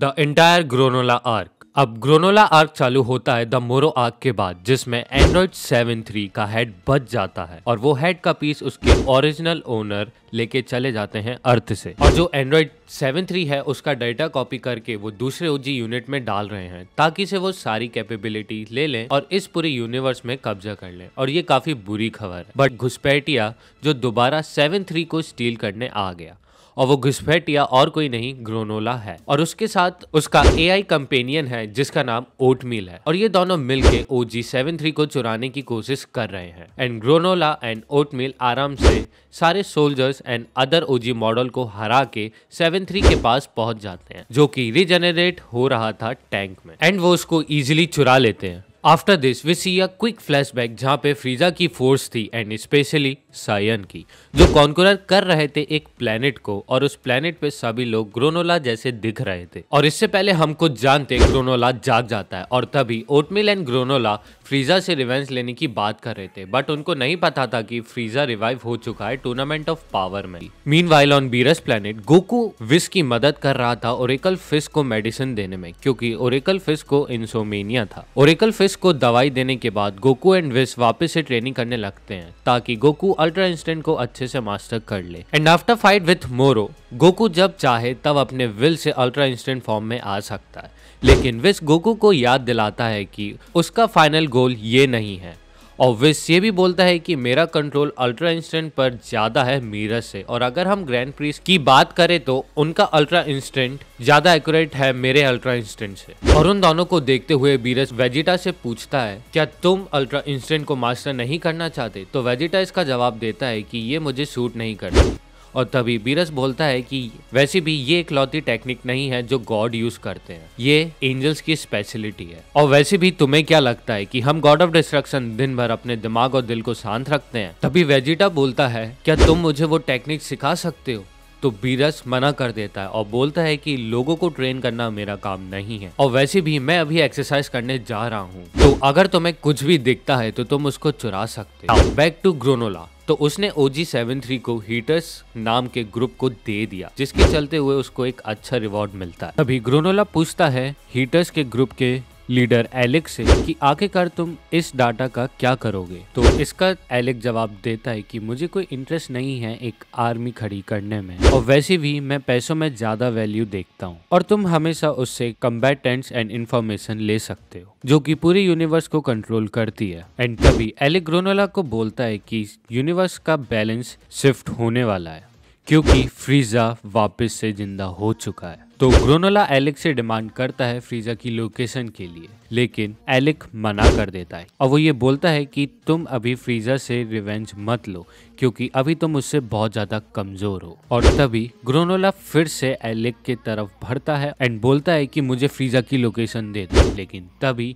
The entire ग्रोनोला arc अब ग्रोनोला arc चालू होता है द मोरो आर्क के बाद जिसमें एंड्रॉइड थ्री का हेड बच जाता है और वो हेड का पीस उसके ओरिजिनल ओनर लेके चले जाते हैं अर्थ से और जो एंड्रॉइड थ्री है उसका डाटा कॉपी करके वो दूसरे ओजी यूनिट में डाल रहे हैं ताकि से वो सारी कैपेबिलिटी ले लें और इस पूरे यूनिवर्स में कब्जा कर लें और ये काफी बुरी खबर है बट घुसपैठिया जो दोबारा सेवन थ्री को स्टील करने आ गया और वो घुसपैठ या और कोई नहीं ग्रोनोला है और उसके साथ उसका ए कंपेनियन है जिसका नाम ओटमील है और ये दोनों मिल के सेवन थ्री को चुराने की कोशिश कर रहे हैं एंड ग्रोनोला एंड ओटमील आराम से सारे soldiers and other OG model को हरा के सेवन थ्री के पास पहुंच जाते हैं जो कि रिजेनरेट हो रहा था टैंक में एंड वो उसको इजिली चुरा लेते हैं after this we see a quick flashback जहाँ पे फ्रीजा की फोर्स थी एंड स्पेशली सायन की जो कॉन्कुरर कर रहे थे एक प्लेनेट को और उस प्लेनेट पे सभी लोग ग्रोनोला जैसे दिख रहे थे और इससे पहले हम कुछ जानते ग्रोनोला जाग जाता है और तभी ओटमिल एंड ग्रोनोला फ्रीजा से रिवेंज लेने की बात कर रहे थे बट उनको नहीं पता था कि फ्रीजा रिवाइव हो चुका है टूर्नामेंट ऑफ पावर में meanwhile on Beerus planet Goku Whis की मदद कर रहा था ओरेकल फिश को मेडिसिन देने में क्योंकि ओरिकल फिश को इंसोमेनिया था ओरिकल फिश को दवाई देने के बाद गोकू एंड विस वापस से ट्रेनिंग करने लगते हैं ताकि गोकू अल्ट्रा इंस्टेंट को अच्छे से मास्टर कर ले and after fight with Moro Goku जब चाहे तब अपने will say ultra instinct form में आ सकता है लेकिन विस गोकू को याद दिलाता है कि उसका फाइनल गोल ये नहीं है और विस ये भी बोलता है कि मेरा कंट्रोल अल्ट्रा इंस्टेंट पर ज़्यादा है मीरस से और अगर हम ग्रैंड प्रीस की बात करें तो उनका अल्ट्रा इंस्टेंट ज़्यादा एक्यूरेट है मेरे अल्ट्रा इंस्टेंट से और उन दोनों को देखते हुए बीरस वेजिटा से पूछता है क्या तुम अल्ट्रा इंस्टेंट को मास्टर नहीं करना चाहते तो वेजिटा इसका जवाब देता है कि ये मुझे सूट नहीं करता और तभी बीरस बोलता है कि वैसे भी ये इकलौती टेक्निक नहीं है जो गॉड यूज करते हैं ये एंजल्स की स्पेशलिटी है और वैसे भी तुम्हें क्या लगता है कि हम गॉड ऑफ डिस्ट्रक्शन दिन भर अपने दिमाग और दिल को शांत रखते हैं तभी वेजिटा बोलता है क्या तुम मुझे वो टेक्निक सिखा सकते हो तो बीरस मना कर देता है और बोलता है कि लोगों को ट्रेन करना मेरा काम नहीं है और वैसे भी मैं अभी एक्सरसाइज करने जा रहा हूँ तो अगर तुम्हें कुछ भी दिखता है तो तुम उसको चुरा सकते हो बैक टू ग्रोनोला तो उसने ओ जी सेवन थ्री को हीटर्स नाम के ग्रुप को दे दिया जिसके चलते हुए उसको एक अच्छा रिवॉर्ड मिलता है अभी ग्रोनोला पूछता है हीटर्स के ग्रुप के लीडर एलेक्स से कि आखिरकार तुम इस डाटा का क्या करोगे तो इसका एलेक्स जवाब देता है कि मुझे कोई इंटरेस्ट नहीं है एक आर्मी खड़ी करने में और वैसे भी मैं पैसों में ज्यादा वैल्यू देखता हूँ और तुम हमेशा उससे कम्बेटेंट्स एंड इन्फॉर्मेशन ले सकते हो जो की पूरे यूनिवर्स को कंट्रोल करती है एंड तभी एलेक् ग्रोनोला को बोलता है की यूनिवर्स का बैलेंस शिफ्ट होने वाला है क्योंकि फ्रीजा वापस से जिंदा हो चुका है तो ग्रोनोला एलिक से डिमांड करता है फ्रीजा की लोकेशन के लिए लेकिन एलेक मना कर देता है और वो ये बोलता है कि तुम अभी फ्रीजा से रिवेंज मत लो क्योंकि अभी तुम उससे बहुत ज्यादा कमजोर हो और तभी ग्रोनोला फिर से एलेक के तरफ भरता है एंड बोलता है कि मुझे फ्रीजा की लोकेशन दे दो लेकिन तभी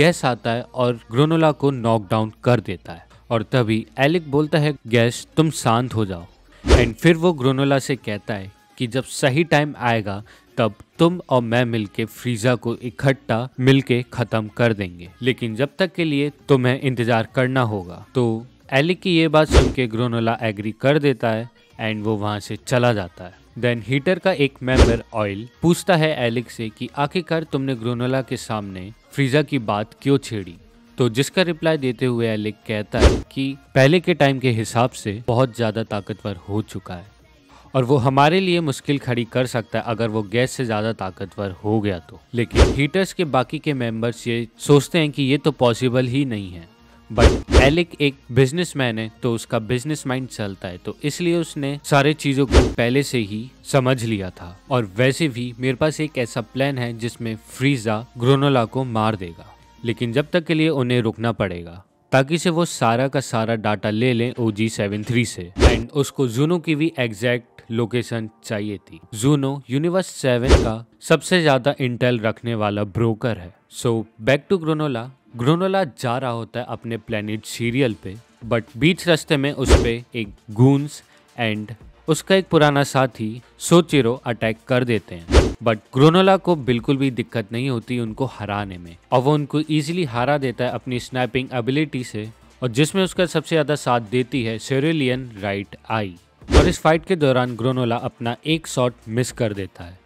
गैस आता है और ग्रोनोला को नॉकडाउन कर देता है और तभी एलिक बोलता है गैस तुम शांत हो जाओ एंड फिर वो ग्रोनोला से कहता है कि जब सही टाइम आएगा तब तुम और मैं मिलके फ्रीजा को इकट्ठा मिलके खत्म कर देंगे लेकिन जब तक के लिए तुम्हें इंतजार करना होगा तो एलिक की ये बात सुन के ग्रोनोला एग्री कर देता है एंड वो वहाँ से चला जाता है देन हीटर का एक मेंबर ऑयल पूछता है एलिक से कि आखिरकार तुमने ग्रोनोला के सामने फ्रीजा की बात क्यों छेड़ी तो जिसका रिप्लाई देते हुए एलिक कहता है कि पहले के टाइम के हिसाब से बहुत ज़्यादा ताकतवर हो चुका है और वो हमारे लिए मुश्किल खड़ी कर सकता है अगर वो गैस से ज़्यादा ताकतवर हो गया तो लेकिन हीटर्स के बाकी के मेंबर्स ये सोचते हैं कि ये तो पॉसिबल ही नहीं है बट एलिक एक बिजनेसमैन है तो उसका बिजनेस माइंड चलता है तो इसलिए उसने सारे चीज़ों को पहले से ही समझ लिया था और वैसे भी मेरे पास एक ऐसा प्लान है जिसमें फ्रीजा ग्रोनोला को मार देगा लेकिन जब तक के लिए उन्हें रुकना पड़ेगा ताकि से वो सारा का सारा डाटा ले लें ओ जी सेवन थ्री से एंड उसको जूनो की भी एग्जैक्ट लोकेशन चाहिए थी जूनो यूनिवर्स सेवन का सबसे ज्यादा इंटेल रखने वाला ब्रोकर है सो बैक टू ग्रोनोला ग्रोनोला जा रहा होता है अपने प्लेनेट सीरियल पे बट बीच रास्ते में उस पर एक गूंस एंड उसका एक पुराना साथी सोचिरो अटैक कर देते हैं बट ग्रोनोला को बिल्कुल भी दिक्कत नहीं होती उनको हराने में और वो उनको इजीली हरा देता है अपनी स्नैपिंग एबिलिटी से और जिसमें उसका सबसे ज़्यादा साथ देती है सेरेलियन राइट आई और इस फाइट के दौरान ग्रोनोला अपना एक शॉट मिस कर देता है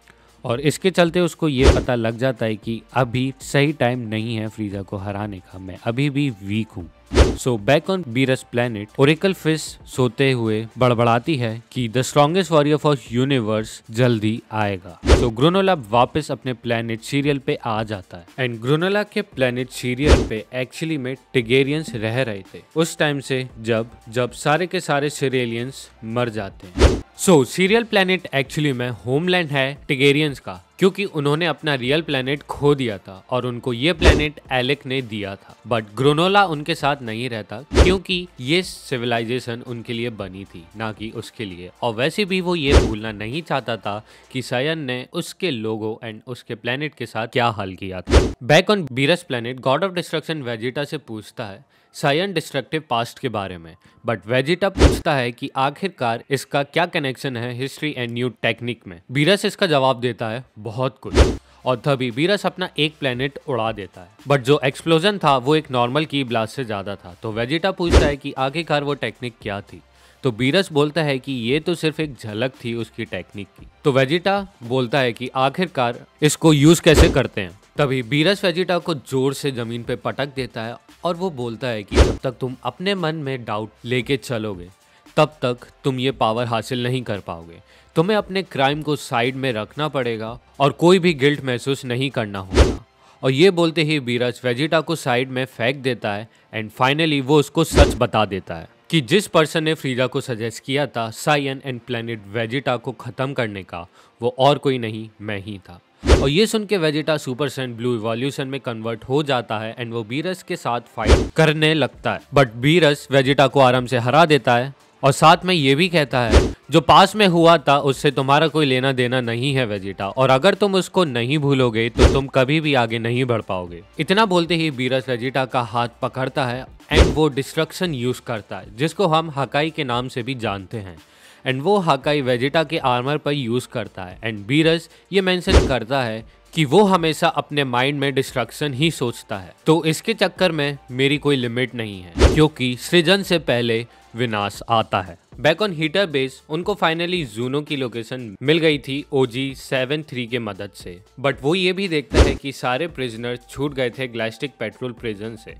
और इसके चलते उसको ये पता लग जाता है कि अभी सही टाइम नहीं है फ्रीजा को हराने का मैं अभी भी वीक हूँ so back on Beerus planet oracle fish सोते हुए बड़बड़ाती है कि the strongest warrior of universe जल्दी आएगा तो ग्रोनोला वापस अपने प्लेनेट सीरियल पे आ जाता है एंड ग्रोनोला के प्लेनेट सीरियल पे एक्चुअली में टिगेरियंस रह रहे थे उस टाइम से जब जब सारे के सारे सीरियलियंस मर जाते हैं सो सीरियल प्लेनेट एक्चुअली में होमलैंड है टिगेरियंस का क्योंकि उन्होंने अपना रियल प्लेनेट खो दिया था और उनको ये प्लेनेट एलेक ने दिया था बट ग्रोनोला उनके साथ नहीं रहता क्योंकि ये सिविलाइजेशन उनके लिए बनी थी ना कि उसके लिए और वैसे भी वो ये भूलना नहीं चाहता था कि सयन ने उसके लोगों एंड उसके प्लेनेट के साथ क्या हल किया था back on Beerus planet god of destruction Vegeta से पूछता है सायन डिस्ट्रक्टिव पास्ट के बारे में बट वेजिटा पूछता है कि आखिरकार इसका क्या कनेक्शन है हिस्ट्री एंड न्यू टेक्निक में बीरस इसका जवाब देता है बहुत कुछ और तभी बीरस अपना एक प्लेनेट उड़ा देता है बट जो एक्सप्लोजन था वो एक नॉर्मल की ब्लास्ट से ज़्यादा था तो वेजिटा पूछता है कि आखिरकार वो टेक्निक क्या थी तो बीरस बोलता है कि ये तो सिर्फ एक झलक थी उसकी टेक्निक की तो वेजिटा बोलता है कि आखिरकार इसको यूज़ कैसे करते हैं तभी बीरज वेजिटा को जोर से जमीन पे पटक देता है और वो बोलता है कि जब तक तुम अपने मन में डाउट लेके चलोगे तब तक तुम ये पावर हासिल नहीं कर पाओगे तुम्हें अपने क्राइम को साइड में रखना पड़ेगा और कोई भी गिल्ट महसूस नहीं करना होगा और ये बोलते ही बीरज वेजिटा को साइड में फेंक देता है एंड फाइनली वो उसको सच बता देता है कि जिस पर्सन ने फ्रीजा को सजेस्ट किया था साइन एंड प्लेनेट वेजिटा को ख़त्म करने का वो और कोई नहीं मैं ही था और ये सुन के Vegeta super Saiyan blue evolution में कन्वर्ट हो जाता है एंड वो बीरस के साथ फाइट करने लगता है बट बीरस वेजिटा को आराम से हरा देता है और साथ में ये भी कहता है जो पास में हुआ था उससे तुम्हारा कोई लेना देना नहीं है वेजिटा और अगर तुम उसको नहीं भूलोगे तो तुम कभी भी आगे नहीं बढ़ पाओगे इतना बोलते ही बीरस वेजिटा का हाथ पकड़ता है एंड वो डिस्ट्रक्शन यूज करता है जिसको हम हकाई के नाम से भी जानते हैं एंड वो हाकाई वेजिटा के आर्मर पर यूज़ करता है एंड बीरस ये मेंशन करता है कि वो हमेशा अपने माइंड में डिस्ट्रक्शन ही सोचता है तो इसके चक्कर में मेरी कोई लिमिट नहीं है क्योंकि सृजन से पहले विनाश आता है बैक ऑन हीटर बेस उनको फाइनली जूनो की लोकेशन मिल गई थी ओ जी सेवन थ्री के मदद से बट वो ये भी देखता है कि सारे प्रिजनर छूट गए थे ग्लास्टिक पेट्रोल प्रिजन से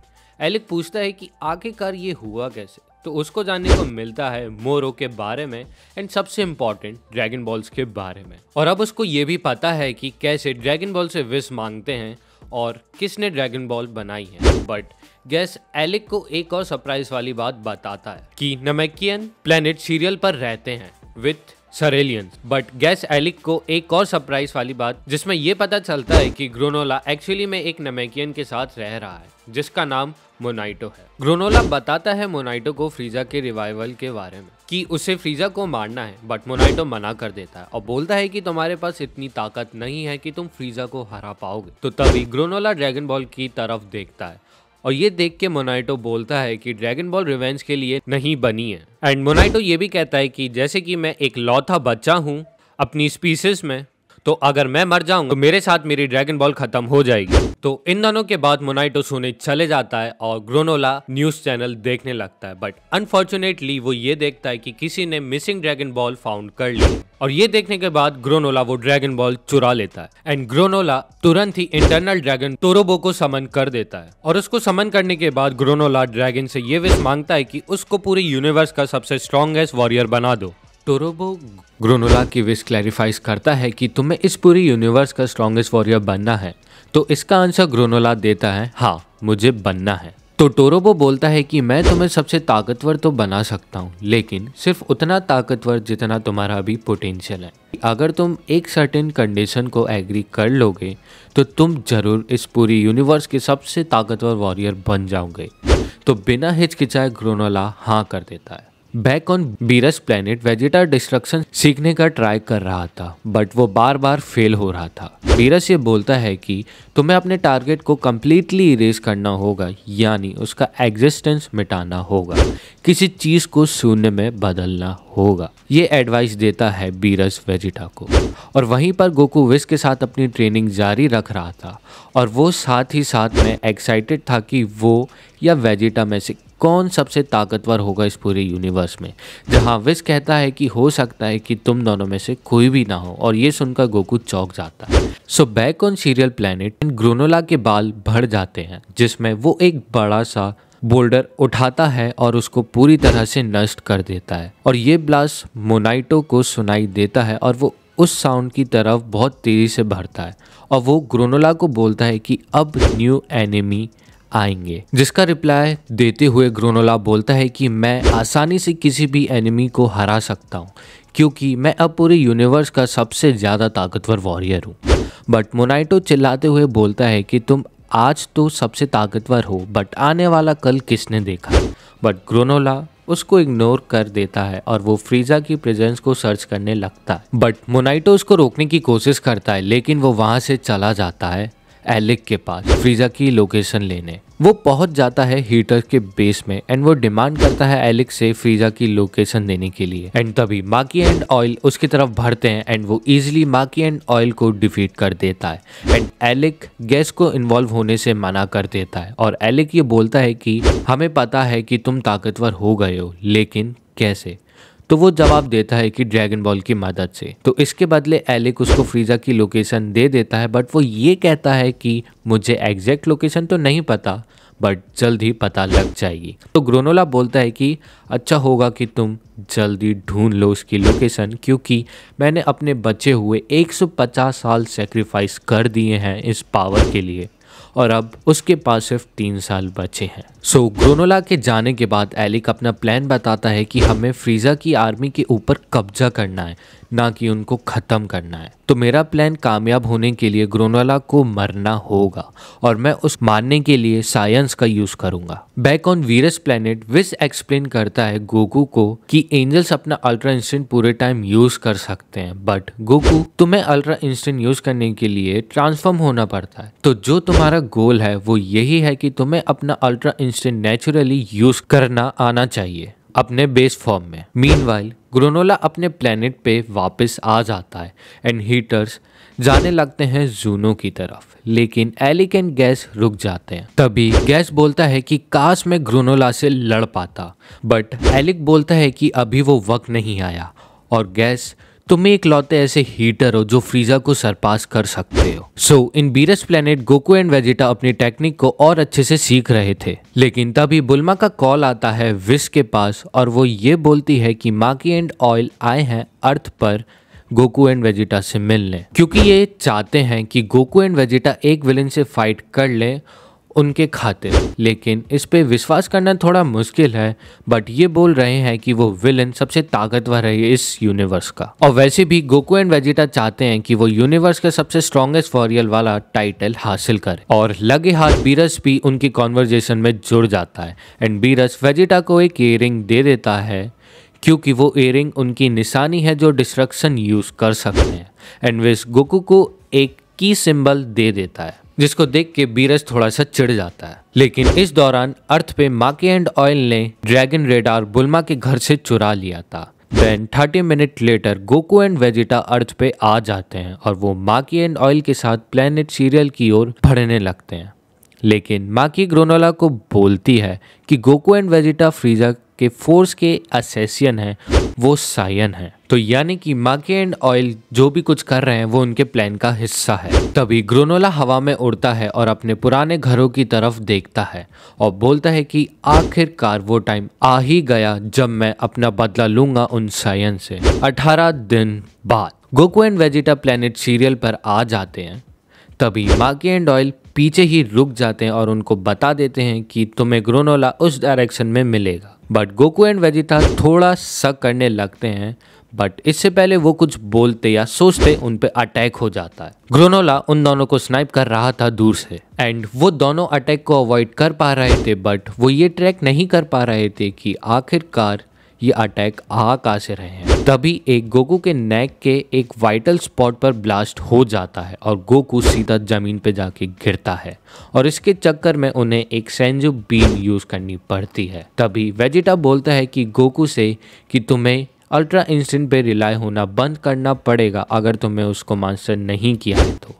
एलिक पूछता है कि आखिरकार ये हुआ कैसे तो उसको जानने को मिलता है मोरो के बारे में एंड सबसे इम्पॉर्टेंट ड्रैगन बॉल्स के बारे में और अब उसको ये भी पता है कि कैसे ड्रैगन बॉल से विश मांगते हैं और किसने ड्रैगन बॉल बनाई है बट गैस एलिक को एक और सरप्राइज वाली बात बताता है कि नमेकियन प्लेनेट सीरियल पर रहते हैं with Cerealians but Gas Elec को एक और सरप्राइज वाली बात जिसमें ये पता चलता है कि ग्रोनोला एक्चुअली में एक नमेकियन के साथ रह रहा है जिसका नाम मोनाइटो है ग्रोनोला बताता है मोनाइटो को फ्रीजा के रिवाइवल के बारे में कि उसे फ्रीजा को मारना है बट मोनाइटो मना कर देता है और बोलता है कि तुम्हारे पास इतनी ताकत नहीं है कि तुम फ्रीजा को हरा पाओगे तो तभी ग्रोनोला ड्रैगन बॉल की तरफ देखता है और ये देख के मोनाइटो बोलता है कि ड्रैगन बॉल रिवेंज के लिए नहीं बनी है एंड मोनाइटो ये भी कहता है कि जैसे कि मैं एक लौथा बच्चा हूँ अपनी स्पीसीस में तो अगर मैं मर जाऊंगा तो मेरे साथ मेरी ड्रैगन बॉल खत्म हो जाएगी तो इन दोनों के बाद मोनाइटो सोने चले जाता है और ग्रोनोला न्यूज चैनल देखने लगता है बट अनफॉर्चुनेटली वो ये देखता है कि किसी ने मिसिंग ड्रैगन बॉल फाउंड कर ली और ये देखने के बाद ग्रोनोला वो ड्रैगन बॉल चुरा लेता है एंड ग्रोनोला तुरंत ही इंटरनल ड्रैगन टोरोबो को समन कर देता है और उसको समन करने के बाद ग्रोनोला ड्रैगन से ये विश मांगता है कि उसको पूरे यूनिवर्स का सबसे स्ट्रॉन्गेस्ट वॉरियर बना दो टोरोबो ग्रोनोला की विश क्लैरिफाइज करता है कि तुम्हें इस पूरी यूनिवर्स का स्ट्रॉन्गेस्ट वॉरियर बनना है तो इसका आंसर ग्रोनोला देता है हाँ मुझे बनना है तो टोरोबो बोलता है कि मैं तुम्हें सबसे ताकतवर तो बना सकता हूँ लेकिन सिर्फ उतना ताकतवर जितना तुम्हारा अभी पोटेंशियल है अगर तुम एक सर्टेन कंडीशन को एग्री कर लोगे तो तुम जरूर इस पूरी यूनिवर्स के सबसे ताकतवर वॉरियर बन जाओगे तो बिना हिचकिचाए ग्रोनोला हाँ कर देता है back on Beerus planet Vegeta destruction सीखने का ट्राई कर रहा था बट वो बार बार फेल हो रहा था बीरस ये बोलता है कि तुम्हें अपने टारगेट को कम्प्लीटली इरेज करना होगा यानी उसका एग्जिस्टेंस मिटाना होगा किसी चीज को शून्य में बदलना होगा ये एडवाइस देता है बीरस वेजिटा को और वहीं पर गोकू विस के साथ अपनी ट्रेनिंग जारी रख रहा था और वो साथ ही साथ में एक्साइटेड था कि वो या वेजिटा में से कौन सबसे ताकतवर होगा इस पूरे यूनिवर्स में जहाँ विस कहता है कि हो सकता है कि तुम दोनों में से कोई भी ना हो और ये सुनकर गोकू चौक जाता है सो बैक ऑन सीरियल इन ग्रोनोला के बाल भर जाते हैं जिसमें वो एक बड़ा सा बोल्डर उठाता है और उसको पूरी तरह से नष्ट कर देता है और ये ब्लास्ट मोनाइटो को सुनाई देता है और वो उस साउंड की तरफ बहुत तेज़ी से भरता है और वो ग्रोनोला को बोलता है कि अब न्यू एनिमी आएंगे जिसका रिप्लाई देते हुए ग्रोनोला बोलता है कि मैं आसानी से किसी भी एनिमी को हरा सकता हूँ क्योंकि मैं अब पूरे यूनिवर्स का सबसे ज़्यादा ताकतवर वॉरियर हूँ बट मोनाइटो चिल्लाते हुए बोलता है कि तुम आज तो सबसे ताकतवर हो बट आने वाला कल किसने देखा बट ग्रोनोला उसको इग्नोर कर देता है और वो फ्रीजा की प्रेजेंस को सर्च करने लगता है बट मोनाइटो उसको रोकने की कोशिश करता है लेकिन वो वहाँ से चला जाता है एलिक के पास फ्रीजा की लोकेशन लेने वो पहुंच जाता है हीटर के बेस में एंड वो डिमांड करता है एलिक से फ्रीजा की लोकेशन देने के लिए एंड तभी माकी एंड ऑयल उसकी तरफ भरते हैं एंड वो इजीली माकी एंड ऑयल को डिफीट कर देता है एंड एलिक गैस को इन्वॉल्व होने से मना कर देता है और एलिक ये बोलता है कि हमें पता है कि तुम ताकतवर हो गए हो लेकिन कैसे तो वो जवाब देता है कि ड्रैगन बॉल की मदद से तो इसके बदले एलिक उसको फ्रीजा की लोकेशन दे देता है बट वो ये कहता है कि मुझे एग्जैक्ट लोकेशन तो नहीं पता बट जल्द ही पता लग जाएगी तो ग्रोनोला बोलता है कि अच्छा होगा कि तुम जल्दी ढूंढ लो उसकी लोकेशन क्योंकि मैंने अपने बचे हुए 150 साल सेक्रीफाइस कर दिए हैं इस पावर के लिए और अब उसके पास सिर्फ तीन साल बचे हैं सो so, ग्रोनोला के जाने के बाद एलिक अपना प्लान बताता है कि हमें फ्रीजा की आर्मी के ऊपर कब्जा करना है ना कि उनको ख़त्म करना है तो मेरा प्लान कामयाब होने के लिए ग्रोनोला को मरना होगा और मैं उस मारने के लिए साइंस का यूज़ करूंगा back on Beerus planet Whis explain करता है गोकू को कि एंजल्स अपना अल्ट्रा इंस्टेंट पूरे टाइम यूज़ कर सकते हैं बट गोकू तुम्हें अल्ट्रा इंस्टेंट यूज़ करने के लिए ट्रांसफॉर्म होना पड़ता है तो जो तुम्हारा गोल है वो यही है कि तुम्हें अपना अल्ट्रा इंस्टेंट नेचुरली यूज़ करना आना चाहिए अपने बेस फॉर्म में मीन वाइल ग्रोनोला अपने प्लेनेट पे वापस आ जाता है एंड हीटर्स जाने लगते हैं जूनो की तरफ लेकिन एलिक एंड गैस रुक जाते हैं तभी गैस बोलता है कि काश मैं ग्रोनोला से लड़ पाता बट एलिक बोलता है कि अभी वो वक्त नहीं आया और गैस तुम एक लौते ऐसे हीटर हो जो फ्रीजा को सरपास कर सकते हो so in Beerus planet Goku and Vegeta अपनी टेक्निक को और अच्छे से सीख रहे थे लेकिन तभी बुलमा का कॉल आता है विस के पास और वो ये बोलती है कि माकी एंड ऑयल आए हैं अर्थ पर गोकू एंड वेजिटा से मिलने क्योंकि ये चाहते हैं कि गोकू एंड वेजिटा एक विलन से फाइट कर लें उनके खातिर लेकिन इस पे विश्वास करना थोड़ा मुश्किल है बट ये बोल रहे हैं कि वो विलन सबसे ताकतवर है इस यूनिवर्स का और वैसे भी गोकू एंड वेजिटा चाहते हैं कि वो यूनिवर्स का सबसे स्ट्रॉन्गेस्ट वॉरियर वाला टाइटल हासिल करे और लगे हाथ बीरस भी उनकी कॉन्वर्जेशन में जुड़ जाता है एंड बीरस वेजिटा को एक इयरिंग दे देता है क्योंकि वो इयरिंग उनकी निशानी है जो डिस्ट्रक्शन यूज कर सकते हैं एंड विस गोकू को एक की सिंबल दे देता है जिसको देख के बीरज थोड़ा सा चिढ़ जाता है लेकिन इस दौरान अर्थ पे माकी एंड ऑयल ने ड्रैगन रेडार बुलमा के घर से चुरा लिया था then 30 minute later Goku and Vegeta Earth पे आ जाते हैं और वो माकी एंड ऑयल के साथ प्लेनेट सीरियल की ओर बढ़ने लगते हैं लेकिन माकी ग्रोनोला को बोलती है कि गोकू एंड वेजिटा फ्रीजा के फोर्स के असेसियन हैं वो सायन हैं तो यानी कि माके एंड ऑयल जो भी कुछ कर रहे हैं वो उनके प्लान का हिस्सा है तभी ग्रोनोला हवा में उड़ता है और अपने पुराने घरों की तरफ देखता है और बोलता है कि आखिरकार वो टाइम आ ही गया जब मैं अपना बदला लूंगा उन सायन से 18 दिन बाद Goku and Vegeta planet Cereal पर आ जाते हैं तभी माके एंड ऑयल पीछे ही रुक जाते हैं और उनको बता देते हैं कि तुम्हें ग्रोनोला उस डायरेक्शन में मिलेगा बट गोकू एंड वेजिता थोड़ा सक करने लगते हैं बट इससे पहले वो कुछ बोलते या सोचते उन पे अटैक हो जाता है ग्रोनोला उन दोनों को स्नाइप कर रहा था दूर से एंड वो दोनों अटैक को अवॉइड कर पा रहे थे बट वो ये ट्रैक नहीं कर पा रहे थे कि आखिरकार ये अटैक आग से रहे हैं तभी एक गोकू के नेक के एक वाइटल स्पॉट पर ब्लास्ट हो जाता है और गोकू सीधा जमीन पे जाके गिरता है और इसके चक्कर में उन्हें एक सेंजू बीम यूज करनी पड़ती है तभी वेजिटा बोलता है कि गोकू से कि तुम्हें अल्ट्रा इंस्टेंट पे रिलाय होना बंद करना पड़ेगा अगर तुम्हें उसको मानसर नहीं किया है तो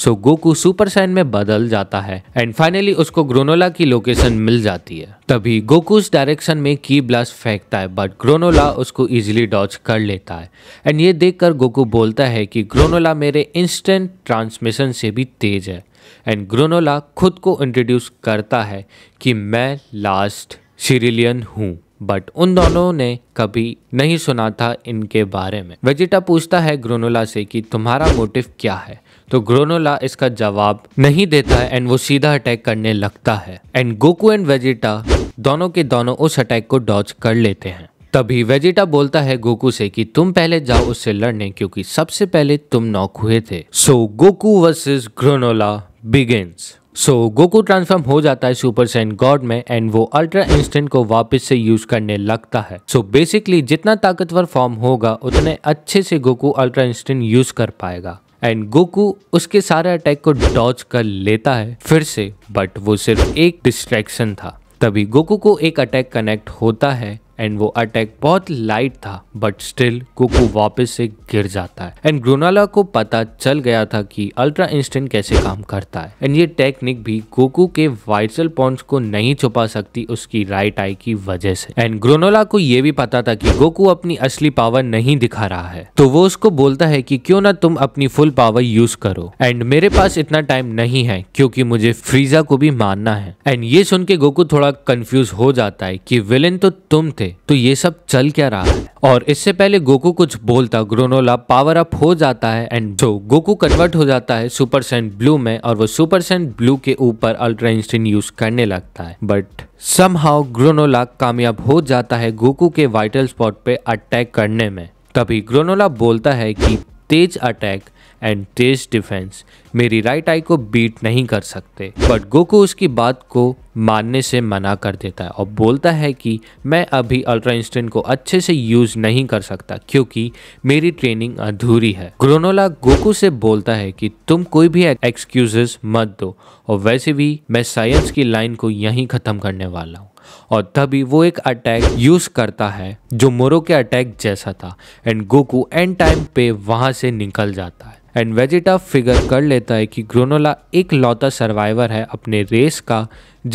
सो गोकू सुपर साइन में बदल जाता है एंड फाइनली उसको ग्रोनोला की लोकेशन मिल जाती है तभी गोकू उस डायरेक्शन में की ब्लास्ट फेंकता है बट ग्रोनोला उसको इजिली डॉच कर लेता है एंड ये देखकर गोकू बोलता है कि ग्रोनोला मेरे इंस्टेंट ट्रांसमिशन से भी तेज है एंड ग्रोनोला खुद को इंट्रोड्यूस करता है कि मैं लास्ट सीरिलियन हूँ बट उन दोनों ने कभी नहीं सुना था इनके बारे में वेजिटा पूछता है ग्रोनोला से कि तुम्हारा मोटिव क्या है तो ग्रोनोला इसका जवाब नहीं देता है एंड वो सीधा अटैक करने लगता है एंड गोकू एंड वेजिटा दोनों के दोनों उस अटैक को डॉच कर लेते हैं तभी वेजिटा बोलता है गोकू से कि तुम पहले जाओ उससे लड़ने क्योंकि सबसे पहले तुम नौक हुए थे so Goku versus Granolah begins so Goku transform हो जाता है सुपर सैन गॉड में एंड वो अल्ट्रा इंस्टेंट को वापस से यूज करने लगता है सो so, बेसिकली जितना ताकतवर फॉर्म होगा उतने अच्छे से गोकू अल्ट्रा इंस्टेंट यूज कर पाएगा एंड गोकू उसके सारे अटैक को डॉच कर लेता है फिर से बट वो सिर्फ एक डिस्ट्रैक्शन था तभी गोकू को एक अटैक कनेक्ट होता है एंड वो अटैक बहुत लाइट था बट स्टिल कुकू वापस से गिर जाता है एंड ग्रोनाला को पता चल गया था कि अल्ट्रा इंस्टेंट कैसे काम करता है एंड ये टेक्निक भी गोकू के वाइटल पॉइंट को नहीं छुपा सकती उसकी राइट आई की वजह से एंड ग्रोनोला को ये भी पता था कि गोकू अपनी असली पावर नहीं दिखा रहा है तो वो उसको बोलता है कि क्यों ना तुम अपनी फुल पावर यूज करो एंड मेरे पास इतना टाइम नहीं है क्योंकि मुझे फ्रीजा को भी मानना है एंड ये सुन के गोकू थोड़ा कंफ्यूज हो जाता है कि विलेन तो तुम थे तो ये सब चल क्या रहा है और इससे पहले गोकू कुछ बोलता ग्रोनोला पावर अप हो जाता है एंड जो गोकू कन्वर्ट हो जाता है सुपर सेंट ब्लू में और वो सुपर सेंट ब्लू के ऊपर अल्ट्रा इंस्टिन यूज करने लगता है बट सम हाउ ग्रोनोला कामयाब हो जाता है गोकू के वाइटल स्पॉट पे अटैक करने में तभी ग्रोनोला बोलता है कि तेज अटैक एंड तेज डिफेंस मेरी राइट आई को बीट नहीं कर सकते बट गोको उसकी बात को मानने से मना कर देता है और बोलता है कि मैं अभी अल्ट्रा इंस्टेंट को अच्छे से यूज नहीं कर सकता क्योंकि मेरी ट्रेनिंग अधूरी है ग्रोनोला गोकू से बोलता है कि तुम कोई भी एक्सक्यूजेस मत दो और वैसे भी मैं साइंस की लाइन को यहीं ख़त्म करने वाला हूँ और तभी वो एक अटैक यूज करता है जो मोरो के अटैक जैसा था एंड गोकू एंड टाइम पे वहां से निकल जाता है एंड वेजिटा फिगर कर लेता है कि ग्रोनोला एक लौता सर्वाइवर है अपने रेस का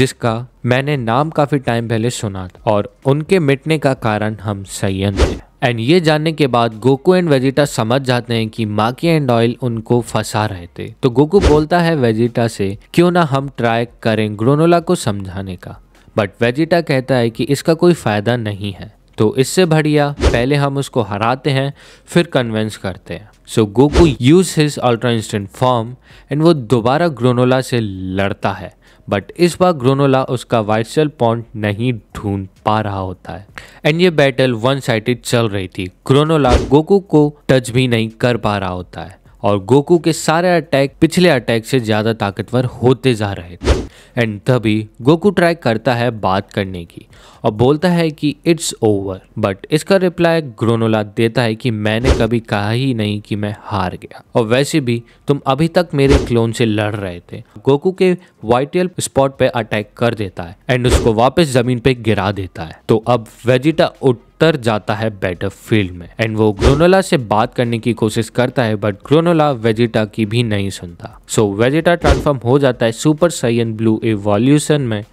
जिसका मैंने नाम काफ़ी टाइम पहले सुना था और उनके मिटने का कारण हम सयन थे एंड ये जानने के बाद गोकू एंड वेजिटा समझ जाते हैं कि माकी एंड ऑयल उनको फंसा रहे थे तो गोकू बोलता है वेजिटा से क्यों ना हम ट्राई करें ग्रोनोला को समझाने का बट वेजिटा कहता है कि इसका कोई फायदा नहीं है तो इससे बढ़िया पहले हम उसको हराते हैं फिर कन्वेंस करते हैं so Goku use his ultra instinct form and वो दोबारा ग्रोनोला से लड़ता है बट इस बार ग्रोनोला उसका वाइसल पॉइंट नहीं ढूंढ पा रहा होता है एंड ये बैटल वन साइडेड चल रही थी ग्रोनोला गोकू को टच भी नहीं कर पा रहा होता है और गोकू के सारे अटैक पिछले अटैक से ज़्यादा ताकतवर होते जा रहे थे एंड तभी गोकू ट्राई करता है बात करने की और बोलता है कि इट्स ओवर बट इसका रिप्लाई ग्रोनोला देता है कि मैंने कभी कहा ही नहीं कि मैं हार गया और वैसे भी तुम अभी तक मेरे क्लोन से लड़ रहे थे गोकू के वाइटियल स्पॉट पे अटैक कर देता है एंड उसको वापस जमीन पे गिरा देता है तो अब वेजिटा उठ उतर जाता है बैटर फील्ड में एंड वो ग्रोनोला से बात करने की कोशिश करता है बट ग्रोनोला वेजिटा की भी नहीं सुनता सो so, वेजिटा ट्रांसफॉर्म हो जाता है सुपर साइन ब्लू एवोल्यूशन में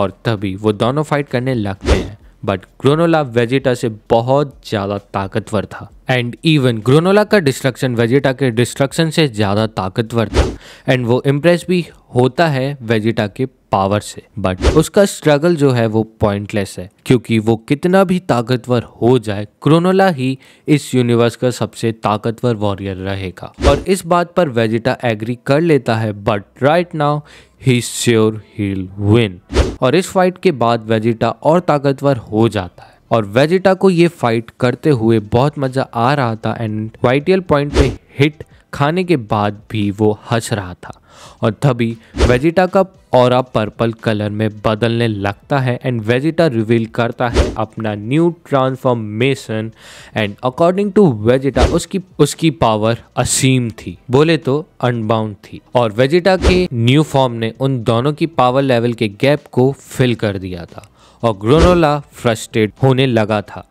और तभी वो दोनों फाइट करने लगते हैं बट ग्रोनोला वेजिटा से बहुत ज़्यादा ताकतवर था एंड इवन ग्रोनोला का डिस्ट्रक्शन वेजिटा के डिस्ट्रक्शन से ज़्यादा ताकतवर था एंड वो इम्प्रेस भी होता है वेजिटा के पावर से बट उसका स्ट्रगल जो है वो पॉइंटलेस है क्योंकि वो कितना भी ताकतवर हो जाए क्रोनोला ही इस यूनिवर्स का सबसे ताकतवर वॉरियर रहेगा और इस बात पर वेजिटा एग्री कर लेता है बट राइट नाउ ही श्योर ही विन और इस फाइट के बाद वेजिटा और ताकतवर हो जाता है और वेजिटा को ये फाइट करते हुए बहुत मजा आ रहा था एंड वाइटियल पॉइंट पे हिट खाने के बाद भी वो हंस रहा था और तभी वेजिटा का और पर्पल कलर में बदलने लगता है एंड वेजिटा रिवील करता है अपना new transformation and according to Vegeta उसकी उसकी पावर असीम थी बोले तो अनबाउंड थी और वेजिटा के न्यू फॉर्म ने उन दोनों की पावर लेवल के गैप को फिल कर दिया था और ग्रोनोला फ्रस्ट्रेट होने लगा था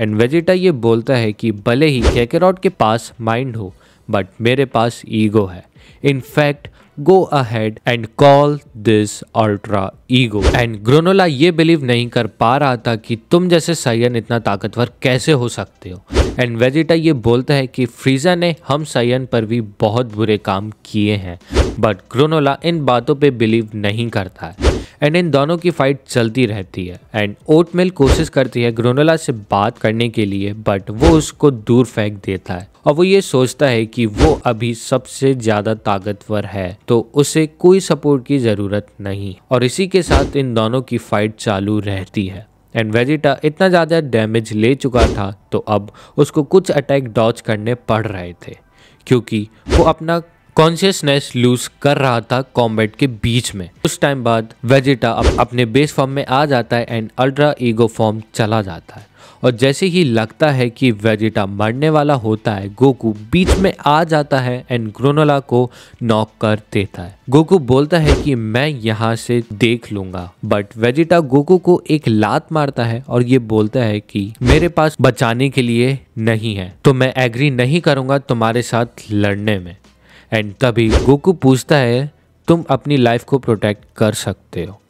एंड वेजिटा ये बोलता है कि भले ही कैकेरॉट के पास माइंड हो बट मेरे पास ईगो है In fact, go ahead and call this ultra ego. And Granolah ये बिलीव नहीं कर पा रहा था कि तुम जैसे सयन इतना ताकतवर कैसे हो सकते हो एंड वेजिटा ये बोलता है कि फ्रीजा ने हम सयन पर भी बहुत बुरे काम किए हैं बट ग्रोनोला इन बातों पे बिलीव नहीं करता है एंड इन दोनों की फाइट चलती रहती है एंड ओटमेल कोशिश करती है ग्रोनोला से बात करने के लिए बट वो उसको दूर फेंक देता है और वो ये सोचता है कि वो अभी सबसे ज्यादा ताकतवर है तो उसे कोई सपोर्ट की जरूरत नहीं और इसी के साथ इन दोनों की फाइट चालू रहती है एंड वेजिटा इतना ज़्यादा डैमेज ले चुका था तो अब उसको कुछ अटैक डॉच करने पड़ रहे थे क्योंकि वो अपना कॉन्शियसनेस लूज कर रहा था कॉम्बैट के बीच में उस टाइम बाद वेजिटा अप, अपने बेस फॉर्म में आ जाता है एंड अल्ट्रा ईगो फॉर्म चला जाता है और जैसे ही लगता है कि वेजिटा मरने वाला होता है गोकू बीच में आ जाता है एंड ग्रोनोला को नॉक कर देता है गोकू बोलता है कि मैं यहाँ से देख लूंगा बट वेजिटा गोकू को एक लात मारता है और ये बोलता है कि मेरे पास बचाने के लिए नहीं है तो मैं एग्री नहीं करूंगा तुम्हारे साथ लड़ने में एंड तभी गोकू पूछता है तुम अपनी लाइफ को प्रोटेक्ट कर सकते हो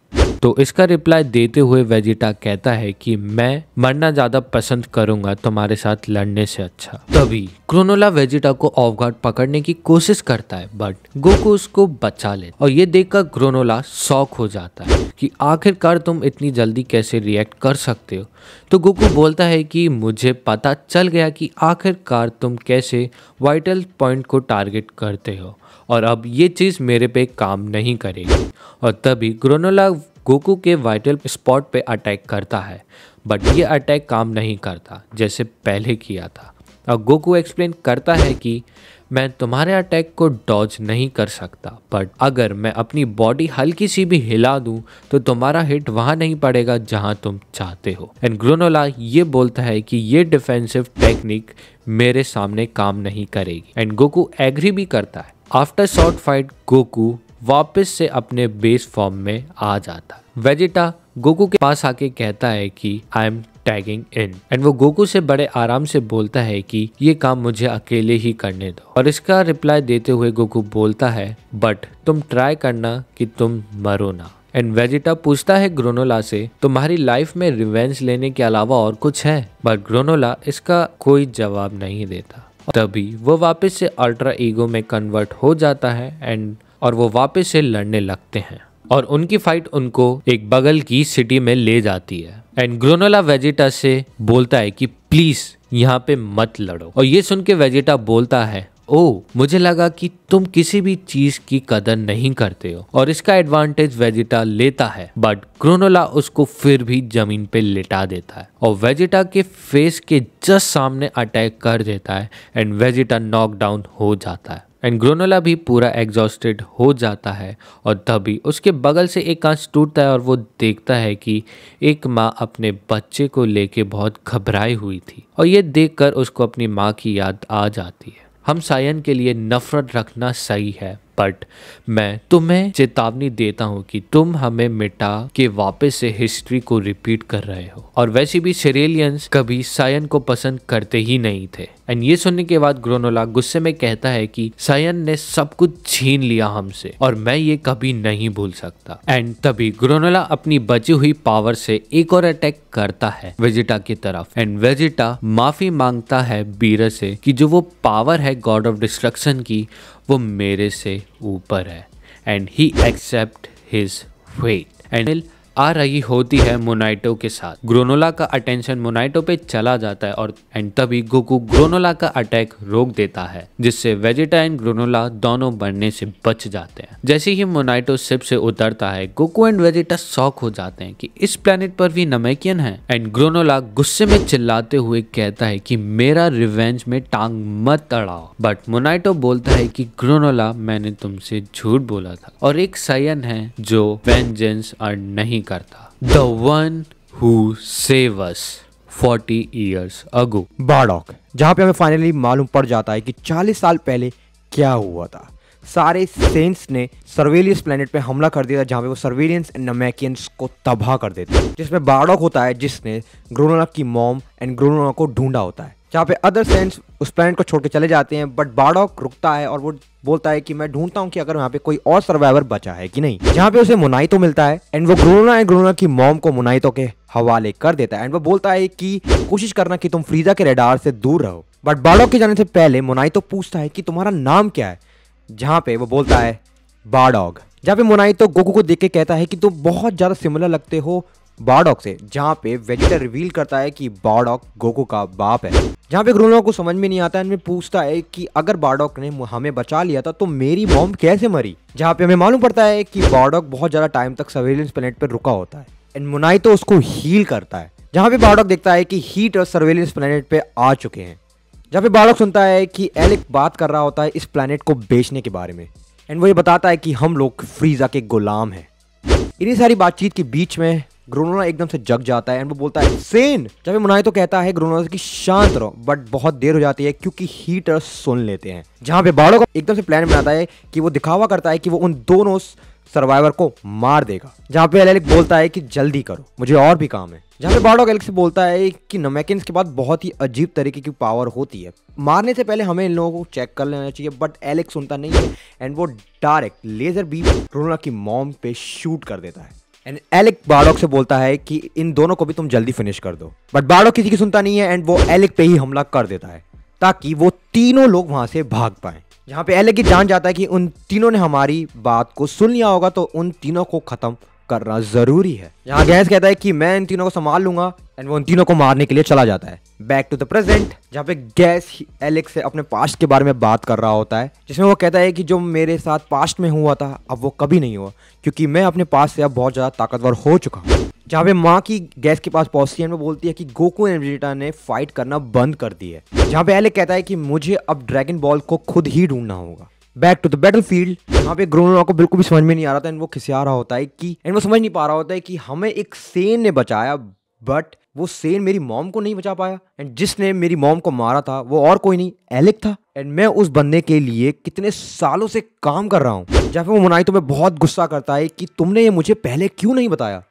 तो इसका रिप्लाई देते हुए वेजिटा कहता है कि मैं मरना ज्यादा पसंद करूंगा तुम्हारे साथ लड़ने से अच्छा तभी क्रोनोला वेजिटा को ऑफ गार्ड पकड़ने की कोशिश करता है बट गोकू उसको बचा ले और ये देखकर क्रोनोला शौक हो जाता है कि आखिरकार तुम इतनी जल्दी कैसे रिएक्ट कर सकते हो तो गोकू बोलता है कि मुझे पता चल गया कि आखिरकार तुम कैसे वाइटल पॉइंट को टारगेट करते हो और अब ये चीज़ मेरे पे काम नहीं करेगी और तभी ग्रोनोला गोकू के वाइटल स्पॉट पे अटैक करता है बट ये अटैक काम नहीं करता जैसे पहले किया था और गोकू एक्सप्लेन करता है कि मैं तुम्हारे अटैक को डॉज नहीं कर सकता बट अगर मैं अपनी बॉडी हल्की सी भी हिला दूं तो तुम्हारा हिट वहां नहीं पड़ेगा जहां तुम चाहते हो एंड ग्रोनोला ये बोलता है कि ये डिफेंसिव टेक्निक मेरे सामने काम नहीं करेगी एंड गोकू एग्री भी करता है आफ्टर शॉर्ट फाइट गोकू वापस से अपने बेस फॉर्म में आ जाता है वेजिटा गोकू के पास आके कहता है कि I am tagging in and वो गोकू से बड़े आराम से बोलता है कि ये काम मुझे अकेले ही करने दो और इसका रिप्लाई देते हुए गोकू बोलता है बट तुम ट्राई करना कि तुम मरो ना एंड वेजिटा पूछता है ग्रोनोला से तुम्हारी लाइफ में रिवेंज लेने के अलावा और कुछ है बट ग्रोनोला इसका कोई जवाब नहीं देता तभी वो वापस से अल्ट्रा ईगो में कन्वर्ट हो जाता है एंड और वो वापस से लड़ने लगते हैं और उनकी फाइट उनको एक बगल की सिटी में ले जाती है एंड ग्रोनोला वेजिटा से बोलता है कि प्लीज यहाँ पे मत लड़ो और ये सुन के वेजिटा बोलता है ओ मुझे लगा कि तुम किसी भी चीज की कदर नहीं करते हो और इसका एडवांटेज वेजिटा लेता है बट क्रोनोला उसको फिर भी जमीन पे लिटा देता है और वेजिटा के फेस के जस्ट सामने अटैक कर देता है एंड वेजिटा नॉकडाउन हो जाता है एंड ग्रोनोला भी पूरा एग्जॉस्टेड हो जाता है और तभी उसके बगल से एक कांच टूटता है और वो देखता है कि एक माँ अपने बच्चे को लेके बहुत घबराई हुई थी और ये देखकर उसको अपनी माँ की याद आ जाती है हम सायन के लिए नफरत रखना सही है बट मैं तुम्हें चेतावनी देता हूँ कि तुम हमें मिटा के वापस से हिस्ट्री को रिपीट कर रहे हो और वैसे भी सेरेलियंस कभी सायन को पसंद करते ही नहीं थे एंड ये सुनने के बाद ग्रोनोला गुस्से में कहता है कि सायन ने सब कुछ छीन लिया हमसे और मैं ये कभी नहीं भूल सकता एंड तभी ग्रोनोला अपनी बची हुई पावर से एक और अटैक करता है वेजिटा की तरफ एंड वेजिटा माफी मांगता है बीरा से कि जो वो पावर है गॉड ऑफ डिस्ट्रक्शन की वो मेरे से ऊपर है and he accept his weight and आ रही होती है मोनाइटो के साथ ग्रोनोला का अटेंशन मोनाइटो पे चला जाता है और एंड तभी गोकू ग्रोनोला का अटैक रोक देता है जिससे वेजिटा एंड ग्रोनोला दोनों बनने से बच जाते हैं जैसे ही मोनाइटो सिप से उतरता है गोकू एंड वेजिटा शौक हो जाते हैं कि इस प्लेनेट पर भी नमेकियन है एंड ग्रोनोला गुस्से में चिल्लाते हुए कहता है की मेरा रिवेंज में टांग मत अड़ाओ बट मोनाइटो बोलता है की ग्रोनोला मैंने तुमसे झूठ बोला था और एक सयन है जो वेंजेंस अर्न नहीं नहीं करता the one who save us years ago Bardock जहाँ पे हमें फाइनली मालूम पड़ जाता है कि 40 साल पहले क्या हुआ था सारे सेंट्स ने सर्वेलियंस प्लेनेट पे हमला कर दिया था जहाँ पे वो सर्वेलियंस एंड नमैकियंस को तबाह कर देते हैं जिसमें बाडॉक होता है जिसने ग्रोनोना की मॉम एंड ग्रोनोना को ढूंढा होता है जहाँ पे अदर सेंट्स उस प्लेनेट को छोड़ के चले जाते हैं बट बाडॉक रुकता है और वो बोलता है कि मैं ढूंढता हूँ कि अगर यहाँ पे कोई और सर्वाइवर बचा है कि नहीं जहाँ पे उसे मुनाई तो मिलता है एंड वो ग्रोना एंड ग्रोना की मॉम को मुनाइतो के हवाले कर देता है एंड वो बोलता है कि कोशिश करना कि तुम फ्रीजा के रेडार से दूर रहो बट बाड़ो के जाने से पहले मुनाइतो पूछता है कि तुम्हारा नाम क्या है जहाँ पे वो बोलता है बाडॉग जहाँ पे मुनाइतो गोकू को देख के कहता है कि तुम बहुत ज़्यादा सिमिलर लगते हो बारडॉक से जहाँ पे वेजिटर रिवील करता है कि बारडॉक गोको का बाप है जहाँ पे ग्रोनो को समझ में नहीं आता इनमें पूछता है कि अगर बारडॉक ने हमें बचा लिया था तो मेरी बॉम्ब कैसे मरी जहाँ पे हमें मालूम पड़ता है कि बारडॉक बहुत ज़्यादा टाइम तक सर्वेलेंस प्लेनेट पर रुका होता है एंड मुनाई तो उसको हील करता है जहाँ पे बारडॉक देखता है कि हीट और सर्वेलेंस प्लेनेट पे आ चुके हैं जहाँ पे बारडॉक सुनता है कि एलिक बात कर रहा होता है इस प्लेनेट को बेचने के बारे में एंड वो ये बताता है कि हम लोग फ्रीजा के गुलाम हैं इन्हीं सारी बातचीत के बीच में ग्रोनो ना एकदम से जग जाता है एंड वो बोलता है सेन जब मनाए तो कहता है ग्रोनो की शांत रहो बट बहुत देर हो जाती है क्योंकि हीटर सुन लेते हैं जहाँ पे बाड़ो का एकदम से प्लान बनाता है कि वो दिखावा करता है कि वो उन दोनों सर्वाइवर को मार देगा जहाँ पे एलेक्स बोलता है कि जल्दी करो मुझे और भी काम है जहाँ पे बार्डॉक एलेक्स बोलता है कि नमेकिन के बाद बहुत ही अजीब तरीके की पावर होती है मारने से पहले हमें इन लोगों को चेक कर लेना चाहिए बट एलेक्स सुनता नहीं है एंड वो डायरेक्ट लेजर बीम रोना की मॉम पे शूट कर देता है एंड एलिक बारडोक से बोलता है कि इन दोनों को भी तुम जल्दी फिनिश कर दो बट बारडोक किसी की सुनता नहीं है एंड वो एलिक पे ही हमला कर देता है ताकि वो तीनों लोग वहां से भाग पाए यहाँ पे एलिक जान जाता है कि उन तीनों ने हमारी बात को सुन लिया होगा तो उन तीनों को ख़त्म करना जरूरी है यहाँ गैस कहता है कि मैं इन तीनों को संभाल लूंगा एंड वो उन तीनों को मारने के लिए चला जाता है बैक टू द प्रेजेंट जहाँ पे गैस एलेक्स से अपने पास्ट के बारे में बात कर रहा होता है जिसमें वो कहता है कि जो मेरे साथ पास्ट में हुआ था अब वो कभी नहीं हुआ क्योंकि मैं अपने पास से अब बहुत ज़्यादा ताकतवर हो चुका हूँ जहाँ पे माँ की गैस के पास पहुंचती है वो बोलती है कि गोकू एंड वेजिटा ने फाइट करना बंद कर दी है जहाँ पे एलेक कहता है कि मुझे अब ड्रैगन बॉल को खुद ही ढूंढना होगा back to the battlefield यहाँ पे ग्रोनो को बिल्कुल भी समझ में नहीं आ रहा था वो खिसिया रहा होता है कि एंड वो समझ नहीं पा रहा होता है कि हमें एक सेन ने बचाया बट वो सेन मेरी मॉम को नहीं बचा पाया एंड जिसने मेरी मॉम को मारा था वो और कोई नहीं एलिक था एंड मैं उस बंदे के लिए कितने सालों से काम कर रहा हूँ जब वो मनाई तो मैं बहुत गुस्सा करता है कि तुमने ये मुझे पहले क्यों नहीं बताया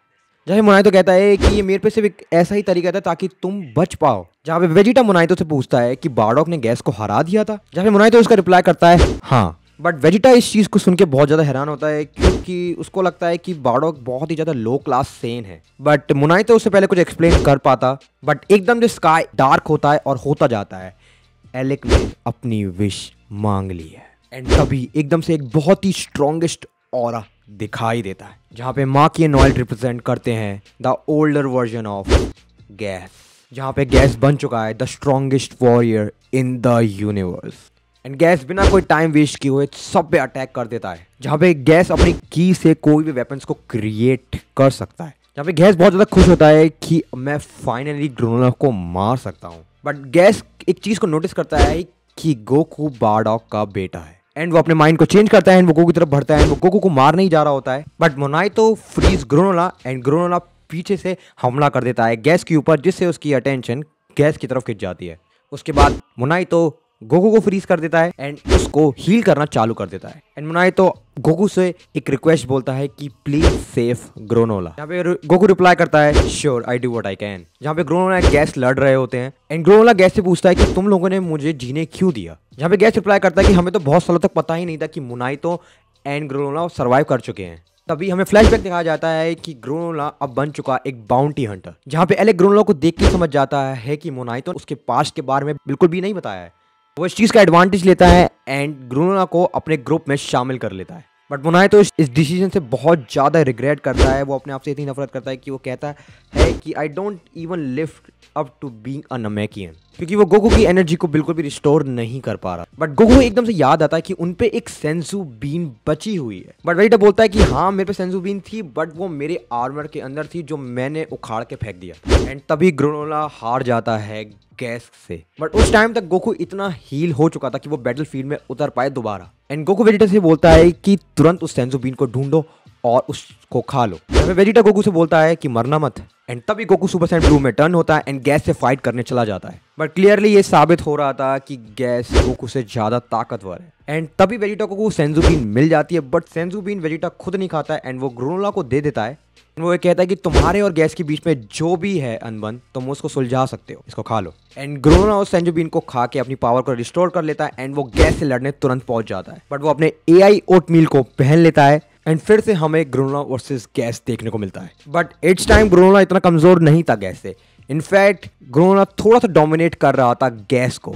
जैसे मुनाइतो तो कहता है कि ये मेरे पे सिर्फ एक ऐसा ही तरीका था ताकि तुम बच पाओ जहाँ पे वेजिटा मुनाइतो से पूछता है कि बाड़ोक ने गैस को हरा दिया था जहाँ पे मुनाइतो उसका रिप्लाई करता है हाँ बट वेजिटा इस चीज़ को सुन के बहुत ज़्यादा हैरान होता है क्योंकि उसको लगता है कि बाड़ोक बहुत ही ज़्यादा लो क्लास सेन है बट मुनाई तो उससे पहले कुछ एक्सप्लेन कर पाता बट एकदम जो स्काई डार्क होता है और होता जाता है एलेक ने अपनी विश मांग ली है एंड तभी एकदम से एक बहुत ही स्ट्रॉन्गेस्ट और दिखाई देता है जहाँ पे माँ की नॉइल रिप्रेजेंट करते हैं the older version of Gas जहाँ पे गैस बन चुका है the strongest warrior in the universe and Gas बिना कोई टाइम वेस्ट किए हुए सब पे अटैक कर देता है जहाँ पे गैस अपनी की से कोई भी वेपन्स को क्रिएट कर सकता है जहाँ पे गैस बहुत ज़्यादा खुश होता है कि मैं फाइनली ग्रोनर को मार सकता हूँ बट गैस एक चीज़ को नोटिस करता है कि गोकू बाडॉक का बेटा है एंड वो अपने माइंड को चेंज करता है एंड वो गोकू की तरफ बढ़ता है वो गोकू को मार नहीं जा रहा होता है बट मोनाई तो फ्रीज ग्रोनोला एंड ग्रोनोला पीछे से हमला कर देता है गैस के ऊपर जिससे उसकी अटेंशन गैस की तरफ खिंच जाती है उसके बाद मुनाई तो गोगो को फ्रीज कर देता है एंड उसको हील करना चालू कर देता है एंड मुनाए तो गोगो से एक रिक्वेस्ट बोलता है कि प्लीज सेफ ग्रोनोला यहाँ पे गोगो रिप्लाई करता है sure I do what I can यहाँ पे ग्रोनोला गैस लड़ रहे होते हैं एंड ग्रोनोला गैस से पूछता है कि तुम लोगों ने मुझे जीने क्यों दिया यहाँ पे गैस रिप्लाई करता है कि हमें तो बहुत सालों तक पता ही नहीं था कि मुनाई तो एंड ग्रोनोला सर्वाइव कर चुके हैं तभी हमें फ्लैशबैक दिखाया जाता है कि ग्रोनोला अब बन चुका एक बाउंटी हंटर जहाँ पे एलेक ग्रोनोला को देख के समझ जाता है कि मुनाई तो उसके पास के बारे में बिल्कुल भी नहीं बताया है वो इस चीज़ का एडवांटेज लेता है एंड ग्रुना को अपने ग्रुप में शामिल कर लेता है बट मुनाय तो इस डिसीजन से बहुत ज़्यादा रिग्रेट करता है वो अपने आप से इतनी नफरत करता है कि वो कहता है कि I don't even lift up to being a Namekian क्योंकि वो गोगो की एनर्जी को बिल्कुल भी रिस्टोर नहीं कर पा रहा बट गोगो एकदम से याद आता है कि उनपे एक सेंसू बीन बची हुई है बट वही तो बोलता है कि हाँ मेरे पे सेंसू बीन थी बट वो मेरे आर्मर के अंदर थी जो मैंने उखाड़ के फेंक दिया एंड तभी ग्रोनोला हार जाता है गैस से बट उस टाइम तक गोकू इतना हील हो चुका था कि वो बैटल फील्ड में उतर पाए दोबारा एंड गोकू वेजिटा से बोलता है कि तुरंत उस सेंजो बीन को ढूंढो और उसको खा लो हमें वेजिटा गोकू से बोलता है कि मरना मत एंड तभी गोकू सुपर सैन ब्लू में टर्न होता है एंड गैस से फाइट करने चला जाता है बट क्लियरली ये साबित हो रहा था कि गैस गोकू से ज़्यादा ताकतवर है एंड तभी वेजिटा को सेंजुबीन मिल जाती है बट सेंजुबीन वेजिटा खुद नहीं खाता है एंड वो ग्रोनोला को दे देता है वो ये कहता है कि तुम्हारे और गैस के बीच में जो भी है अनबन तुम उसको सुलझा सकते हो इसको खा लो एंड ग्रोना और सेंजुबिन को खा के अपनी पावर को रिस्टोर कर लेता है एंड वो गैस से लड़ने तुरंत पहुंच जाता है बट वो अपने ए आई ओट मील को पहन लेता है एंड फिर से हमें ग्रोना वर्सेस गैस देखने को मिलता है बट इट्स टाइम ग्रोना इतना कमजोर नहीं था गैस से इनफैक्ट ग्रोना थोड़ा सा डोमिनेट कर रहा था गैस को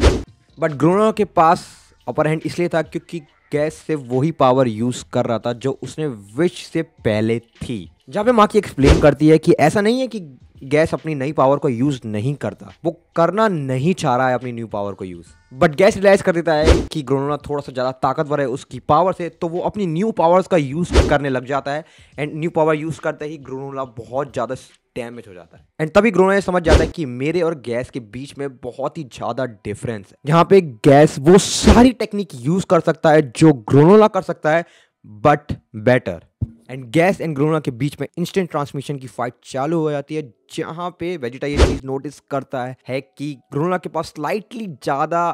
बट ग्रोना के पास अपर हैंड इसलिए था क्योंकि गैस से वही पावर यूज़ कर रहा था जो उसने विश से पहले थी जहाँ पे माँ की एक्सप्लेन करती है कि ऐसा नहीं है कि गैस अपनी नई पावर को यूज़ नहीं करता वो करना नहीं चाह रहा है अपनी न्यू पावर को यूज़ बट गैस रिलाइज कर देता है कि ग्रोनोना थोड़ा सा ज़्यादा ताकतवर है उसकी पावर से तो वो अपनी न्यू पावर्स का यूज़ करने लग जाता है एंड न्यू पावर यूज़ करते ही ग्रोनोला बहुत ज़्यादा डैमेज हो जाता है एंड तभी ग्रोनो ये समझ जाता है कि मेरे और गैस के बीच में बहुत ही ज्यादा डिफरेंस है यहाँ पे गैस वो सारी टेक्निक यूज कर सकता है जो ग्रोनोला कर सकता है but better and Gas and Granolah के बीच में इंस्टेंट ट्रांसमिशन की फाइट चालू हो जाती है जहां पे वेजिटा ये चीज़ नोटिस करता है, है कि ग्रोना के पास स्लाइटली ज़्यादा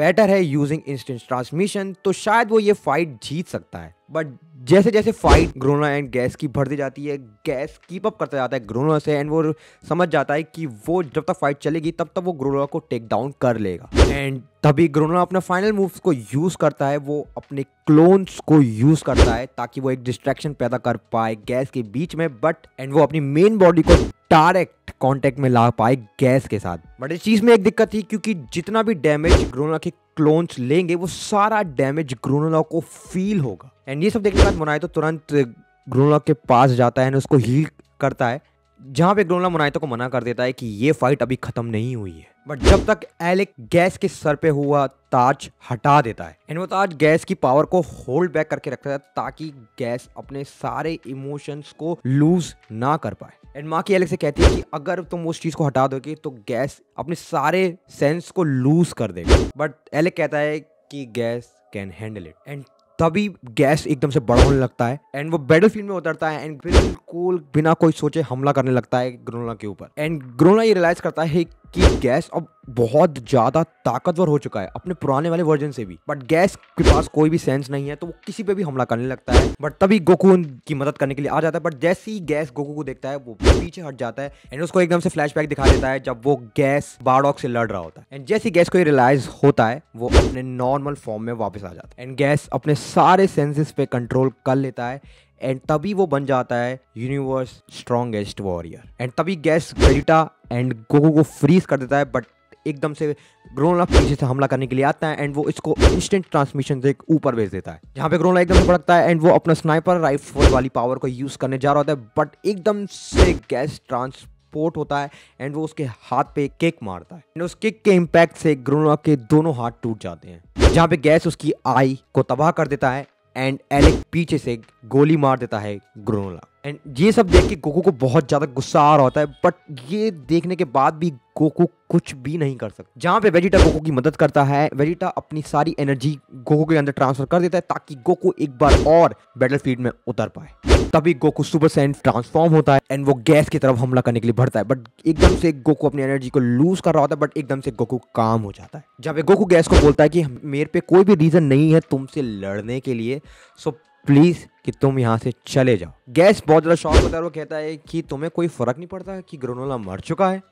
बेटर है यूजिंग इंस्टेंट ट्रांसमिशन तो शायद वो ये फाइट जीत सकता है बट जैसे जैसे फाइट ग्रोना एंड गैस की बढ़ती जाती है गैस कीप अप करता जाता है ग्रोना से एंड वो समझ जाता है कि वो जब तक फाइट चलेगी तब तक वो ग्रोना को टेक डाउन कर लेगा एंड तभी ग्रोना अपने फाइनल मूव्स को यूज़ करता है वो अपने क्लोन्स को यूज़ करता है ताकि वो एक डिस्ट्रैक्शन पैदा कर पाए गैस के बीच में बट एंड वो अपनी मेन बॉडी को डायरेक्ट कॉन्टेक्ट में ला पाए गैस के साथ बट इस चीज़ में एक दिक्कत थी क्योंकि जितना भी डैमेज ग्रोना के क्लोन्स लेंगे वो सारा डैमेज ग्रोनोला को फील होगा एंड ये सब देखने के बाद मोनाइतो तुरंत ग्रोनला के पास जाता है एंड उसको हील करता है जहाँ पे ग्रोनला मोनाइतो को मना कर देता है कि ये फाइट अभी खत्म नहीं हुई है बट जब तक एलेक गैस के सर पे हुआ ताज हटा देता है एंड वो ताज गैस की पावर को होल्ड बैक करके रखता है ताकि गैस अपने सारे इमोशंस को लूज ना कर पाए एंड माँ की एलेक से कहती है कि अगर तुम उस चीज को हटा दोगे तो गैस अपने सारे सेंस को लूज कर देगा बट एलेक कहता है कि Gas can handle it and तभी गैस एकदम से बड़ा होने लगता है एंड वो बैटल फील्ड में उतरता है एंड बिल्कुल बिना कोई सोचे हमला करने लगता है ग्रोना के ऊपर एंड ग्रोना ये रियलाइज करता है कि गैस अब बहुत ज़्यादा ताकतवर हो चुका है अपने पुराने वाले वर्जन से भी बट गैस के पास कोई भी सेंस नहीं है तो वो किसी पे भी हमला करने लगता है बट तभी गोकू उनकी मदद करने के लिए आ जाता है बट जैसे ही गैस गोकू को देखता है वो पीछे हट जाता है एंड उसको एकदम से फ्लैश दिखा देता है जब वो गैस बारडॉक से लड़ रहा होता है एंड जैसी गैस को रियलाइज होता है वो अपने नॉर्मल फॉर्म में वापस आ जाता है एंड गैस अपने सारे सेंसेस पे कंट्रोल कर लेता है एंड तभी वो बन जाता है यूनिवर्स स्ट्रॉन्गेस्ट वॉरियर एंड तभी गैस ग्रेटा एंड गोगो को फ्रीज कर देता है बट एकदम से ग्रोनला पीछे से हमला करने के लिए आता है एंड वो इसको इंस्टेंट ट्रांसमिशन से ऊपर भेज देता है जहाँ पे ग्रोनला एकदम से भड़कता है एंड वो अपना स्नाइपर राइफल वाली पावर को यूज़ करने जा रहा होता है बट एकदम से गैस ट्रांस पोर्ट होता है एंड वो उसके हाथ पे केक मारता है एंड उस किक के इम्पैक्ट से ग्रोनला के दोनों हाथ टूट जाते हैं जहाँ पे गैस उसकी आई को तबाह कर देता है एंड एलेक पीछे से गोली मार देता है ग्रोनोला एंड ये सब देख के गोकू को बहुत ज़्यादा गुस्सा आ रहा होता है बट ये देखने के बाद भी गोकू कुछ भी नहीं कर सकता जहाँ पे वेजिटा गोकू की मदद करता है वेजिटा अपनी सारी एनर्जी गोकू के अंदर ट्रांसफर कर देता है ताकि गोकू एक बार और बैटल फील्ड में उतर पाए तभी गोकू सुपर सैन ट्रांसफॉर्म होता है एंड वो गैस की तरफ हमला करने के लिए भरता है बट एकदम से गोकू अपनी एनर्जी को लूज कर रहा होता है बट एकदम से गोकू काम हो जाता है जहाँ पे गोकू गैस को बोलता है कि मेरे पे कोई भी रीज़न नहीं है तुमसे लड़ने के लिए सो प्लीज़ कि तुम यहाँ से चले जाओ गैस बहुत ज़्यादा शौक होता है वो कहता है कि तुम्हें कोई फ़र्क नहीं पड़ता कि ग्रोनोला मर चुका है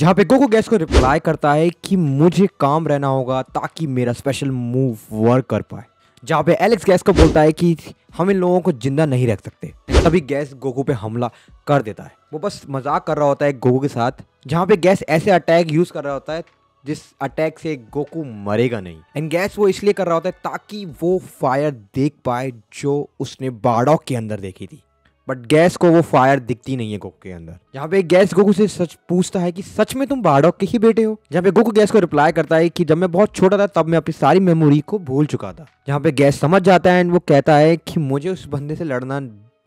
जहाँ पे गोको गैस को रिप्लाई करता है कि मुझे काम रहना होगा ताकि मेरा स्पेशल मूव वर्क कर पाए जहाँ पे एलेक्स गैस को बोलता है कि हम इन लोगों को जिंदा नहीं रख सकते तभी गैस गोको पे हमला कर देता है वो बस मजाक कर रहा होता है गोको के साथ जहाँ पे गैस ऐसे अटैक यूज़ कर रहा होता है जिस अटैक से गोकू मरेगा नहीं एंड गैस वो इसलिए कर रहा होता है ताकि वो फायर देख पाए जो उसने बाड़ॉक के अंदर देखी थी बट गैस को वो फायर दिखती नहीं है गोकू के अंदर यहाँ पे गैस गोकू से सच पूछता है कि सच में तुम बाड़ॉक के ही बेटे हो जहाँ पे गोकू गैस को रिप्लाई करता है कि जब मैं बहुत छोटा था तब मैं अपनी सारी मेमोरी को भूल चुका था जहाँ पे गैस समझ जाता है एंड वो कहता है कि मुझे उस बंदे से लड़ना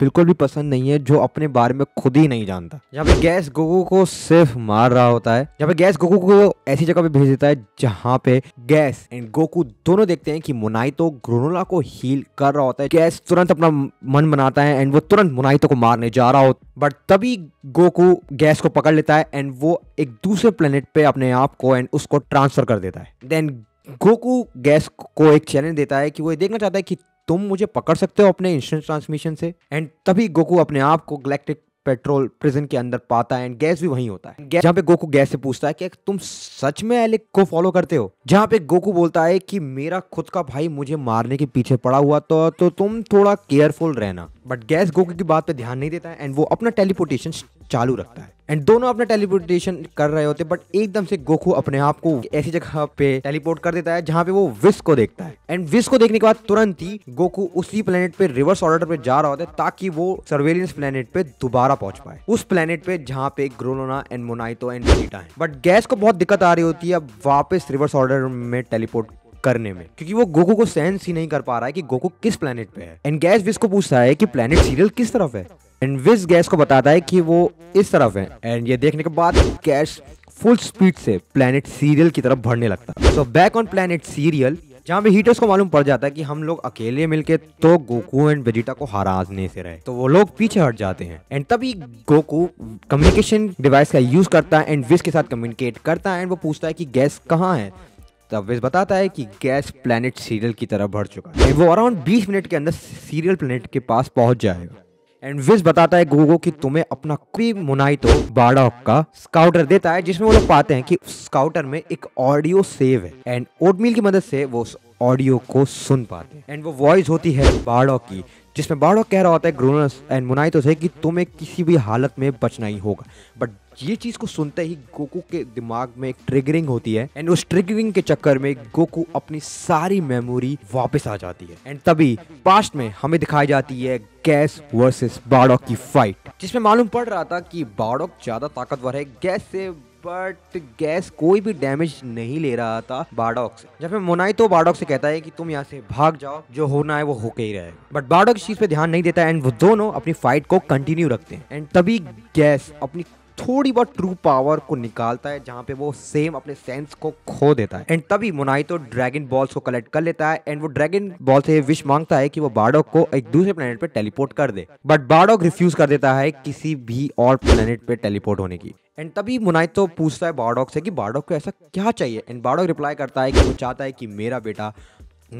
बिल्कुल भी पसंद नहीं है जो अपने बारे में खुद ही नहीं जानता यहाँ पे गैस गोगो को सिर्फ मार रहा होता है यहाँ पे गैस गोगो को ऐसी जगह पे भेज देता है जहाँ पे गैस एंड गोकू दोनों देखते हैं कि मुनाइतो ग्रोनोला को हील कर रहा होता है गैस तुरंत अपना मन बनाता है एंड वो तुरंत मुनाइतो को मारने जा रहा होता बट तभी गोकू गैस को पकड़ लेता है एंड वो एक दूसरे प्लेनेट पे अपने आप को एंड उसको ट्रांसफर कर देता है देन गोकू गैस को एक चैलेंज देता है कि वो ये देखना चाहता है कि तुम मुझे पकड़ सकते हो अपने इंस्टेंट ट्रांसमिशन से एंड तभी गोकू अपने आप को गलेक्टिक पेट्रोल प्रिजन के अंदर पाता है एंड गैस भी वहीं होता है जहाँ पे गोकू गैस से पूछता है कि तुम सच में एलिक को फॉलो करते हो जहाँ पे गोकू बोलता है कि मेरा खुद का भाई मुझे मारने के पीछे पड़ा हुआ तो, तो तुम थोड़ा केयरफुल रहना बट गैस गोकू की बात पे ध्यान नहीं देता है एंड वो अपना टेलीपोर्टेशन चालू रखता है एंड दोनों अपना टेलीपोर्टेशन कर रहे होते बट एकदम से गोखू अपने आप को ऐसी जगह पे टेलीपोर्ट कर देता है जहाँ पे वो विस को देखता है एंड विस को देखने के बाद तुरंत ही गोखू उसी प्लेनेट पे रिवर्स ऑर्डर पे जा रहा होता है ताकि वो सर्वेलियंस प्लेनेट पे दोबारा पहुंच पाए उस प्लेनेट पे जहाँ पे ग्रोलोना एंड मोनाइटो एंड है बट गैस को बहुत दिक्कत आ रही होती है अब वापस रिवर्स ऑर्डर में टेलीपोर्ट करने में क्योंकि वो गोकू को सेंस ही नहीं कर पा रहा है कि गोकू किस प्लेनेट पे है एंड गैस विस को पूछता है कि प्लेनेट सीरियल किस तरफ है एंड विस गैस को बताता है कि वो इस तरफ है एंड ये देखने के बाद गैस फुल स्पीड से प्लेनेट सीरियल की तरफ बढ़ने लगता है so back on planet Cereal जहाँ पे हीटर्स को मालूम पड़ जाता है कि हम लोग अकेले मिलके तो गोकू एंड वेजिटा को हराने से रहे तो वो लोग पीछे हट जाते हैं एंड तभी गोकू कम्युनिकेशन डिवाइस का यूज करता है एंड विस के साथ कम्युनिकेट करता है एंड वो पूछता है कि गैस कहाँ है दस्तावेज बताता है कि गैस प्लैनेट सीरियल की तरह बढ़ चुका है वो अराउंड 20 मिनट के अंदर सीरियल प्लैनेट के पास पहुंच जाएगा एंड विज बताता है गोगो कि तुम्हें अपना कोई मुनाई तो बाड़ा का स्काउटर देता है जिसमें वो लोग पाते हैं कि स्काउटर में एक ऑडियो सेव है एंड ओटमील की मदद से वो उस ऑडियो को सुन पाते हैं एंड वो वॉइस होती है बाड़ो की जिसमें बाड़ोक कह रहा होता है ग्रोनस एंड मुनाइतोस है कि तुम्हें किसी भी हालत में बचना ही होगा बट ये चीज़ को सुनते ही गोकू के दिमाग में एक ट्रिगरिंग होती है एंड उस ट्रिगरिंग के चक्कर में गोकू अपनी सारी मेमोरी वापस आ जाती है एंड तभी पास्ट में हमें दिखाई जाती है गैस वर्सेस बाड़ोक की फाइट जिसमें मालूम पड़ रहा था कि बाड़ोक ज़्यादा ताकतवर है गैस से बट गैस कोई भी डैमेज नहीं ले रहा था बाडॉक से जब मैं मोनाई तो बाडॉक से कहता है कि तुम यहाँ से भाग जाओ जो होना है वो होके ही रहे बट बाडॉक इस चीज पे ध्यान नहीं देता एंड वो दोनों अपनी फाइट को कंटिन्यू रखते हैं एंड तभी गैस अपनी थोड़ी बहुत ट्रू पावर को निकालता है जहाँ पे वो सेम अपने सेंस को खो देता है एंड तभी मुनाई तो ड्रैगन बॉल्स को कलेक्ट कर लेता है एंड वो ड्रैगन बॉल से विश मांगता है कि वो बाडोक को एक दूसरे प्लेनेट पे टेलीपोर्ट कर दे बट बाडोक रिफ्यूज कर देता है किसी भी और प्लेनेट पे टेलीपोर्ट होने की एंड तभी मुनाइतो पूछता है बारडॉक से कि बारडॉक को ऐसा क्या चाहिए एंड बारडॉक रिप्लाई करता है कि वो चाहता है कि मेरा बेटा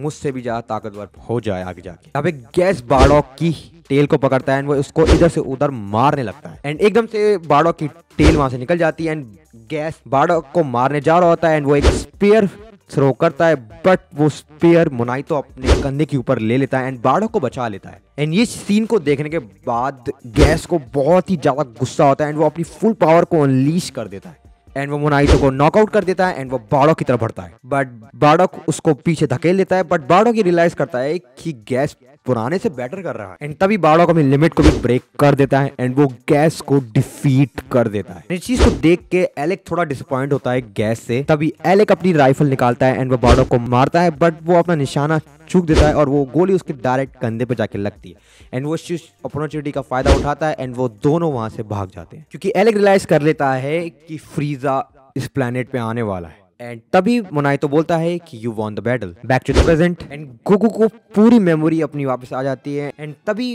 मुझसे भी ज़्यादा ताकतवर हो जाए आगे जाके अब एक गैस बारडॉक की टेल को पकड़ता है एंड वो उसको इधर से उधर मारने लगता है एंड एकदम से बारडॉक की टेल वहाँ से निकल जाती है एंड गैस बारडॉक को मारने जा रहा होता है एंड वो एक स्पेयर थ्रो करता है बट वो स्पेयर मुनाई तो अपने कंधे के ऊपर ले लेता है एंड बाड़ो को बचा लेता है एंड ये सीन को देखने के बाद गैस को बहुत ही ज़्यादा गुस्सा होता है एंड वो अपनी फुल पावर को अनलीश कर देता है एंड वो मोनाइटो तो को नॉकआउट कर देता है एंड वो बाड़ो की तरफ बढ़ता है बट बाड़ो उसको पीछे धकेल देता है बट बाड़ो की रियलाइज करता है कि गैस पुराने से बेटर कर रहा है एंड तभी बाड़ो को अपनी लिमिट को भी ब्रेक कर देता है एंड वो गैस को डिफीट कर देता है इस चीज को देख के एलेक थोड़ा डिसअपॉइंट होता है गैस से तभी एलेक अपनी राइफल निकालता है एंड वो बाड़ो को मारता है बट वो अपना निशाना चूक देता है और वो गोली उसके डायरेक्ट कंधे पर जाके लगती है एंड वो इस अपॉर्चुनिटी का फायदा उठाता है एंड वो दोनों वहां से भाग जाते हैं क्योंकि एलेक रियलाइज कर लेता है कि फ्रीजा इस प्लानट पे आने वाला है एंड तभी मोनाई तो बोलता है कि you won the battle back to the present and Goku को पूरी मेमोरी अपनी वापस आ जाती है एंड तभी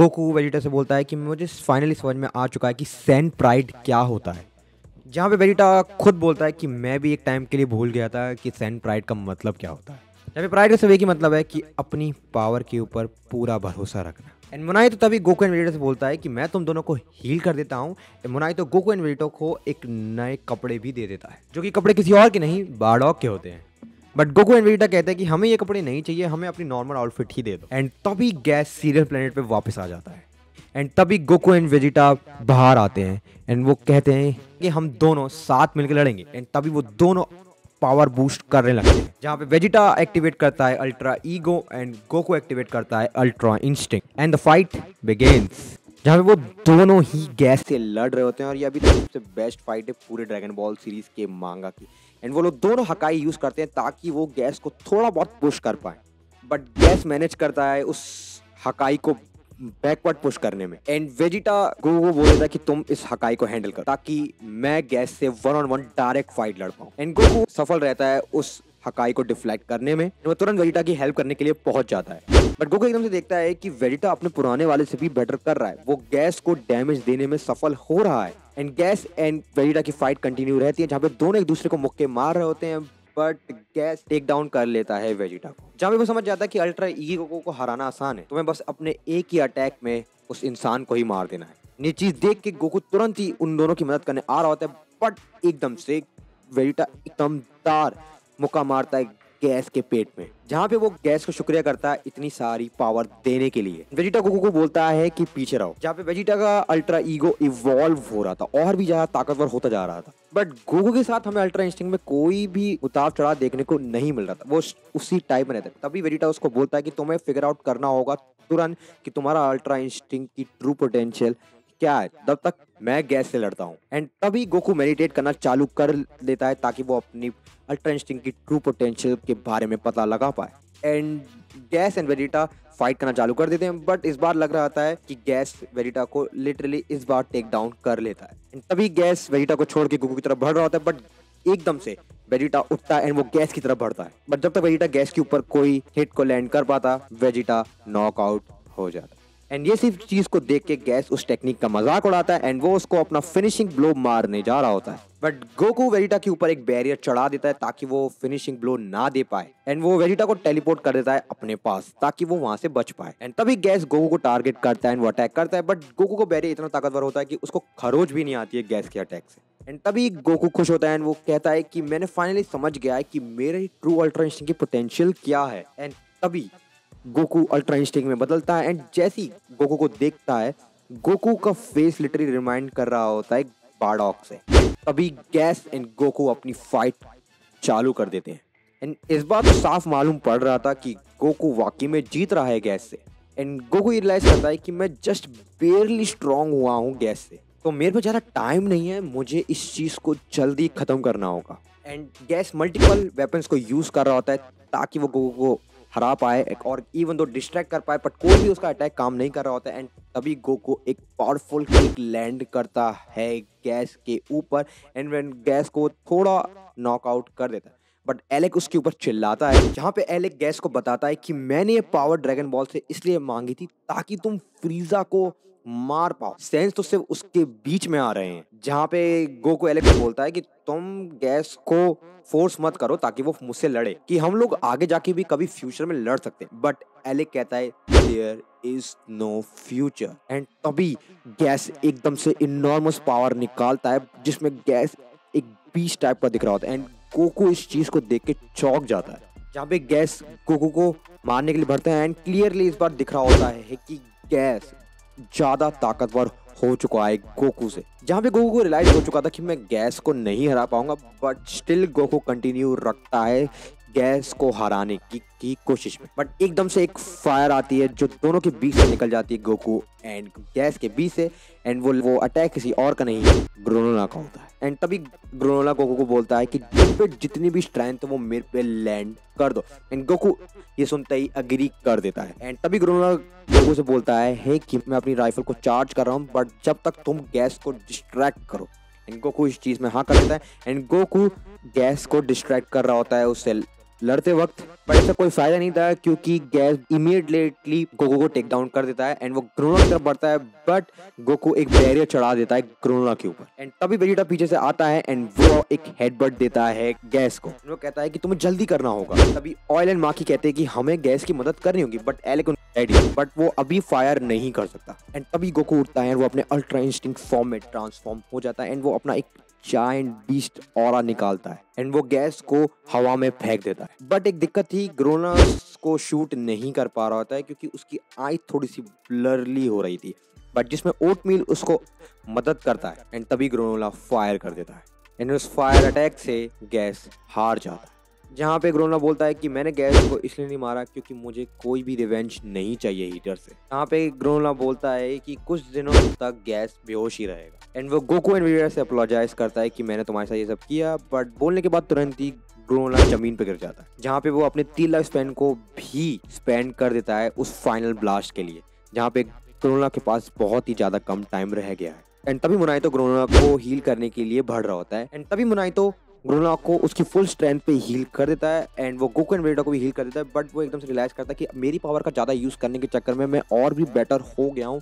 गोकू वेजिटा से बोलता है कि मुझे फाइनली समझ में आ चुका है कि सेंट प्राइड क्या होता है जहाँ पे वेजिटा खुद बोलता है कि मैं भी एक टाइम के लिए भूल गया था कि सेंट प्राइड का मतलब क्या होता है जहाँ पे प्राइड का सब एक ही मतलब है कि अपनी पावर के ऊपर पूरा भरोसा रखना एंड मुनाई तो तभी गोको एनवेडिटो से बोलता है कि मैं तुम दोनों को हील कर देता हूँ एंड मोनाई तो गोको एनवेडिटो को एक नए कपड़े भी दे देता है जो कि कपड़े किसी और के नहीं बाडॉक के होते हैं बट गोको एनवेडिटा कहते हैं कि हमें ये कपड़े नहीं चाहिए हमें अपनी नॉर्मल आउटफिट ही दे दो एंड तभी गैस सीरियल प्लेनेट पे वापस आ जाता है एंड तभी गोको एंड वेजिटा बाहर आते हैं एंड वो कहते हैं कि हम दोनों साथ मिलकर लड़ेंगे एंड तभी वो दोनों पावर बूस्ट करने लगते हैं जहाँ पे वेजिटा एक्टिवेट करता है ultra ego and Goku activate करता है ultra instinct and the fight begins जहाँ पे वो दोनों ही गैस से लड़ रहे होते हैं और ये अभी तक सबसे बेस्ट फाइट है पूरे ड्रैगन बॉल सीरीज के मांगा की एंड वो लोग दोनों हकाई यूज़ करते हैं ताकि वो गैस को थोड़ा बहुत पुश कर पाए बट गैस मैनेज करता है उस हकाई को बैकवर्ड पुश करने में एंड वेजिटा को वो बोल रहा था कि तुम इस हकाई को हैंडल करो ताकि मैं गैस से one on one direct fight लड़ पाऊँ एंड गुरु सफल रहता है उस हकाई को डिफ्लेक्ट करने में वो तुरंत वेजिटा की हेल्प करने के लिए पहुंच जाता है बट गोगो एकदम से देखता है कि वेजिटा अपने पुराने वाले से भी बेटर कर रहा है वो गैस को डैमेज देने में सफल हो रहा है एंड गैस एंड वेजिटा की फाइट कंटिन्यू रहती है जहाँ पे दोनों एक दूसरे को मुक्के मार रहे होते हैं बट गैस टेक डाउन कर लेता है वेजिटा को जहाँ पे वो समझ जाता है कि अल्ट्रा ईगो को, को हराना आसान है तुम्हें तो बस अपने एक ही अटैक में उस इंसान को ही मार देना है ये चीज देख के गोकू तुरंत ही उन दोनों की मदद करने आ रहा होता है बट एकदम से वेजिटा एकदम दार मुक्का मारता है गैस के पेट में जहाँ पे वो गैस को शुक्रिया करता है इतनी सारी पावर देने के लिए वेजिटा कुकू को बोलता है कि पीछे रहो जहाँ पे वेजिटा का अल्ट्रा ईगो इवॉल्व हो रहा था और भी ज्यादा ताकतवर होता जा रहा था बट गोकू के साथ हमें अल्ट्रा इंस्टिंग में कोई भी उतार चढ़ाव देखने को नहीं मिल रहा था वो उसी टाइप में रहता तभी वेजिटा उसको बोलता है कि तुम्हें फिगर आउट करना होगा तुरंत कि तुम्हारा अल्ट्रा इंस्टिंग की ट्रू पोटेंशियल क्या है तब तक मैं गैस से लड़ता हूँ एंड तभी गोकू मेडिटेट करना चालू कर देता है ताकि वो अपनी अल्ट्रा इंस्टिंग की ट्रू पोटेंशियल के बारे में पता लगा पाए and Gas and Vegeta fight करना चालू कर देते हैं बट इस बार लग रहा है कि गैस वेडिटा को लिटरली इस बार टेक डाउन कर लेता है एंड तभी गैस वेडिटा को छोड़ के गोकू की तरफ बढ़ रहा होता है बट एकदम से वेजिटा उठता है एंड वो गैस की तरफ बढ़ता है बट जब तक वेजिटा गैस के ऊपर कोई हिट को लैंड कर पाता वेजिटा नॉकआउट हो जाता एंड ये सिर्फ चीज को देख के गैस उस टेक्निक का मजाक उड़ाता है एंड वो उसको अपना फिनिशिंग ब्लो मारने जा रहा होता है बट गोकू वेरिटा के ऊपर एक बैरियर चढ़ा देता है ताकि वो फिनिशिंग ब्लो ना दे पाए एंड वो वेरिटा को टेलीपोर्ट कर देता है अपने पास ताकि वो वहां से बच पाए एंड तभी गैस गोकू को टारगेट करता है एंड वो अटैक करता है बट गोकू को बैरियर इतना ताकतवर होता है कि उसको खरोज भी नहीं आती है गैस के अटैक से एंड तभी गोकू खुश होता है एंड वो कहता है कि मैंने फाइनली समझ गया है कि मेरे ट्रू अल्ट्रेशन की पोटेंशियल क्या है एंड तभी गोकू अल्ट्रा इंस्टिंग में बदलता है एंड जैसी गोकू को देखता है गोकू का फेस लिटरली रिमाइंड कर रहा होता है बाडॉक से तभी गैस एंड गोकू अपनी फाइट चालू कर देते हैं एंड इस बार साफ मालूम पड़ रहा था कि गोकू वाकई में जीत रहा है गैस से एंड गोकू रियलाइज करता है कि मैं जस्ट बेयरली स्ट्रांग हुआ हूँ गैस से तो मेरे पे ज़्यादा टाइम नहीं है मुझे इस चीज़ को जल्दी ख़त्म करना होगा एंड गैस मल्टीपल वेपन्स को यूज़ कर रहा होता है ताकि वो गोकू को हरा पाए और इवन दो डिस्ट्रैक्ट कर पाए बट कोई भी उसका अटैक काम नहीं कर रहा होता है एंड तभी गोको एक पावरफुल किक लैंड करता है गैस के ऊपर एंड वैन गैस को थोड़ा नॉकआउट कर देता है बट एलेक उसके ऊपर चिल्लाता है जहाँ पे एलेक गैस को बताता है कि मैंने ये पावर ड्रैगन बॉल से इसलिए मांगी थी ताकि तुम फ्रीजा को मार पाओ सेंस तो सिर्फ उसके बीच में आ रहे हैं जहाँ पे गो को एलेक्स बोलता है कि तुम गैस को फोर्स मत करो ताकि वो मुझसे लड़े कि हम लोग आगे जाके भी कभी फ्यूचर में लड़ सकते हैं बट एलेक कहता है there is no future and तभी गैस एकदम से इनॉर्मस पावर निकालता है जिसमें गैस एक बीच टाइप का दिख रहा होता है एंड कोको इस चीज को देख के चौक जाता है जहाँ पे गैस कोको को मारने के लिए भरता है एंड क्लियरली इस बार दिख रहा होता है कि गैस ज़्यादा ताकतवर हो चुका है गोकू से जहाँ पे गोकू को रियलाइज हो चुका था कि मैं गैस को नहीं हरा पाऊंगा बट स्टिल गोकू कंटिन्यू रखता है गैस को हराने की, की कोशिश में बट एकदम से एक फायर आती है जो दोनों के बीच से निकल जाती है गोकू एंड गैस के बीच से एंड वो वो अटैक किसी और का नहीं ग्रोनोला का होता है एंड तभी ग्रोनोला गोकू को बोलता है कि पे जितनी भी स्ट्रेंथ वो मेरे पे लैंड कर दो एंड गोकू ये सुनते ही अग्री कर देता है एंड तभी ग्रोनोला गोकू से बोलता है हे hey, कि मैं अपनी राइफल को चार्ज कर रहा हूँ बट जब तक तुम गैस को डिस्ट्रैक्ट करो एंड गोकू इस चीज़ में हाँ कर देता है एंड गोकू गैस को डिस्ट्रैक्ट कर रहा होता है उससे लड़ते वक्त बट इसका कोई फायदा नहीं था क्योंकि गैस इमीडिएटली गोको को टेक डाउन कर देता है एंड वो क्रोनो की तरफ बढ़ता है बट गोको एक बैरियर चढ़ा देता है क्रोनो के ऊपर एंड तभी वेजिटा पीछे से आता है एंड वो एक हेडबट देता है गैस को वो कहता है कि तुम्हें जल्दी करना होगा तभी ऑयल एंड माखी कहते हैं कि हमें गैस की मदद करनी होगी बट एलेक बट वो अभी फायर नहीं कर सकता एंड तभी गोको उठता है वो अपने अल्ट्रा इंस्टिंग फॉर्म में ट्रांसफॉर्म हो जाता है एंड वो अपना एक जाइंट बीस्ट और निकालता है एंड वो गैस को हवा में फेंक देता है बट एक दिक्कत थी ग्रोना को शूट नहीं कर पा रहा होता है क्योंकि उसकी आई थोड़ी सी ब्लरली हो रही थी बट जिसमें ओट मील उसको मदद करता है एंड तभी ग्रोनोला फायर कर देता है एंड उस फायर अटैक से गैस हार जाता है जहाँ पे ग्रोना बोलता है कि मैंने गैस को इसलिए नहीं मारा क्योंकि मुझे कोई भी रिवेंज नहीं चाहिए हीटर से यहाँ पे ग्रोना बोलता है कि कुछ दिनों तक गैस बेहोश ही रहेगा एंड वो गोको एनवीरा से अपोलोजाइज करता है कि मैंने तुम्हारे साथ ये सब किया बट बोलने के बाद तुरंत ही ग्रोना जमीन पर गिर जाता है जहाँ पे वो अपने तीन लाख स्पेन को भी स्पेंड कर देता है उस फाइनल ब्लास्ट के लिए जहाँ पे ग्रोना के पास बहुत ही ज़्यादा कम टाइम रह गया है एंड तभी तो ग्रोना को हील करने के लिए बढ़ रहा होता है एंड तभी तो ग्रोनॉक को उसकी फुल स्ट्रेंथ पे हील कर देता है एंड वो गोकू एंड को भी हील कर देता है बट वो एकदम से रिलाइज करता है कि मेरी पावर का ज़्यादा यूज़ करने के चक्कर में मैं और भी बेटर हो गया हूँ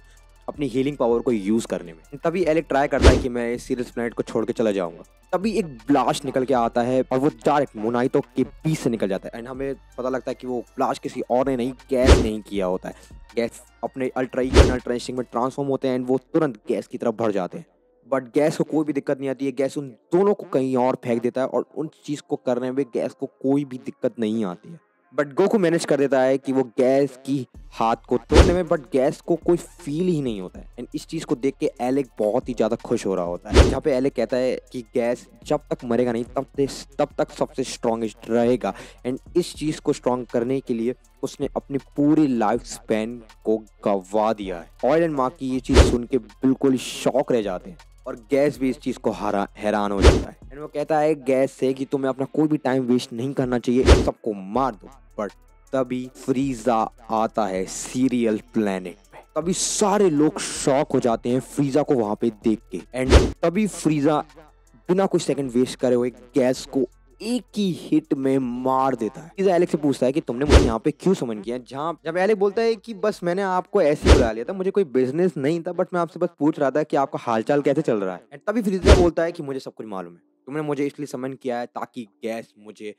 अपनी हीलिंग पावर को यूज़ करने में तभी एलेक्ट ट्राई करता है कि मैं इस सीरियस प्लेनेट को छोड़ के चला जाऊँगा तभी एक ब्लास्ट निकल के आता है और वो डायरेक्ट मोनाइतो के पीस से निकल जाता है एंड हमें पता लगता है कि वो ब्लास्ट किसी और ने नहीं गैस नहीं किया होता है गैस अपने अल्ट्रा में ट्रांसफॉर्म होते हैं एंड वो तुरंत गैस की तरफ भर जाते हैं बट गैस को कोई भी दिक्कत नहीं आती है गैस उन दोनों को कहीं और फेंक देता है और उन चीज़ को करने में गैस को कोई भी दिक्कत नहीं आती है बट गो को मैनेज कर देता है कि वो गैस की हाथ को तोड़ने में बट गैस को कोई फील ही नहीं होता है एंड इस चीज़ को देख के एलेक बहुत ही ज़्यादा खुश हो रहा होता है जहाँ पे एलेक कहता है कि गैस जब तक मरेगा नहीं तब तक तब तक सबसे स्ट्रॉन्गेस्ट रहेगा एंड इस चीज़ को स्ट्रॉन्ग करने के लिए उसने अपनी पूरी लाइफ स्पैन को गंवा दिया है ऑयल एंड माँ की ये चीज़ सुन के बिल्कुल शौक रह जाते हैं और गैस भी इस चीज़ को हारा हैरान हो जाता है एंड वो कहता है गैस से कि तुम्हें अपना कोई भी टाइम वेस्ट नहीं करना चाहिए सबको मार दो बट तभी फ्रीजा आता है सीरियल प्लेनेट तभी सारे लोग शॉक हो जाते हैं फ्रीजा को वहां पे देख के एंड तभी फ्रीजा बिना कुछ सेकंड वेस्ट करे हुए गैस को एक ही हिट में मार देता है एलेक्स से पूछता है कि तुमने मुझे यहाँ पे क्यों समन किया जहाँ जब एलेक्स बोलता है कि बस मैंने आपको ऐसे बुला लिया था मुझे कोई बिजनेस नहीं था बट मैं आपसे बस पूछ रहा था कि आपका हालचाल कैसे चल रहा है तभी फ्रीजा बोलता है कि मुझे सब कुछ मालूम है तुमने मुझे इसलिए समन किया है ताकि गैस मुझे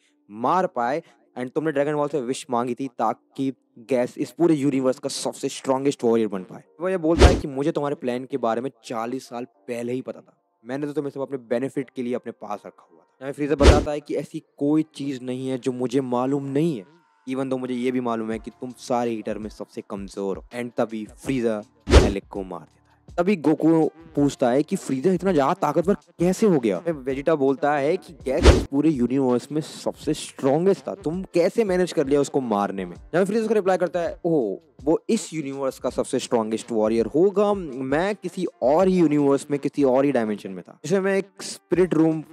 मार पाए एंड तुमने ड्रैगन वॉल से विश मांगी थी ताकि गैस इस पूरे यूनिवर्स का सबसे स्ट्रॉन्गेस्ट वॉरियर बन पाए वो ये बोलता है कि मुझे तुम्हारे प्लान के बारे में चालीस साल पहले ही पता था मैंने तो तुम्हें सब अपने बेनिफिट के लिए अपने पास रखा हुआ यहाँ फ्रीज़र बताता है कि ऐसी कोई चीज़ नहीं है जो मुझे मालूम नहीं है इवन तो मुझे ये भी मालूम है कि तुम सारे हीटर में सबसे कमज़ोर हो एंड तभी फ्रीज़र एलेक को मार देता है तभी गोकू पूछता है कि फ्रीज़र इतना ज़्यादा ताकतवर कैसे हो गया वेजिटा बोलता है कि गैस पूरे यूनिवर्स में सबसे स्ट्रॉन्गेस्ट था तुम कैसे मैनेज कर लिया उसको मारने में जब फ्रीज़र उसको रिप्लाई करता है ओ वो इस यूनिवर्स का सबसे स्ट्रॉन्गेस्ट वॉरियर होगा मैं किसी और ही यूनिवर्स में किसी और ही डायमेंशन में था जिसमें मैं एक स्पिरिट रूम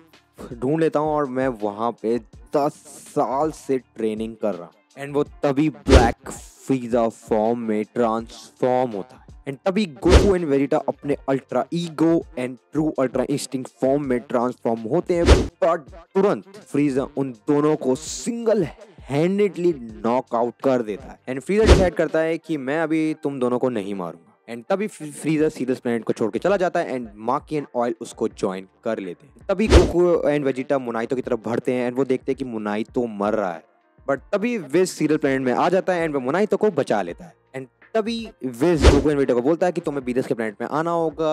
ढूंढ लेता हूँ और मैं वहाँ पे दस साल से ट्रेनिंग कर रहा हूँ एंड वो तभी ब्लैक फीजा फॉर्म में ट्रांसफॉर्म होता है एंड तभी गोकू एंड वेरिटा अपने ultra ego and true ultra instinct form में ट्रांसफॉर्म होते हैं बट तुरंत फ्रीजा उन दोनों को सिंगल हैंडेडली नॉकआउट कर देता है एंड फ्रीजा डिसाइड करता है कि मैं अभी तुम दोनों को नहीं मारूंगा एंड तभी फ्रीजर सीरियस प्लेनेट को छोड़ के चला जाता है एंड माकी एंड ऑयल उसको ज्वाइन कर लेते हैं तभी कोको एंड वेजिटा मुनाइतो की तरफ बढ़ते हैं एंड वो देखते हैं कि मुनाइतो मर रहा है बट तभी विज सीरियल प्लेनेट में आ जाता है एंड वो मुनाइतो को बचा लेता है एंड तभी विज कोको एंड वेजिटा को बोलता है कि तुम्हें बीरस के प्लेनेट में आना होगा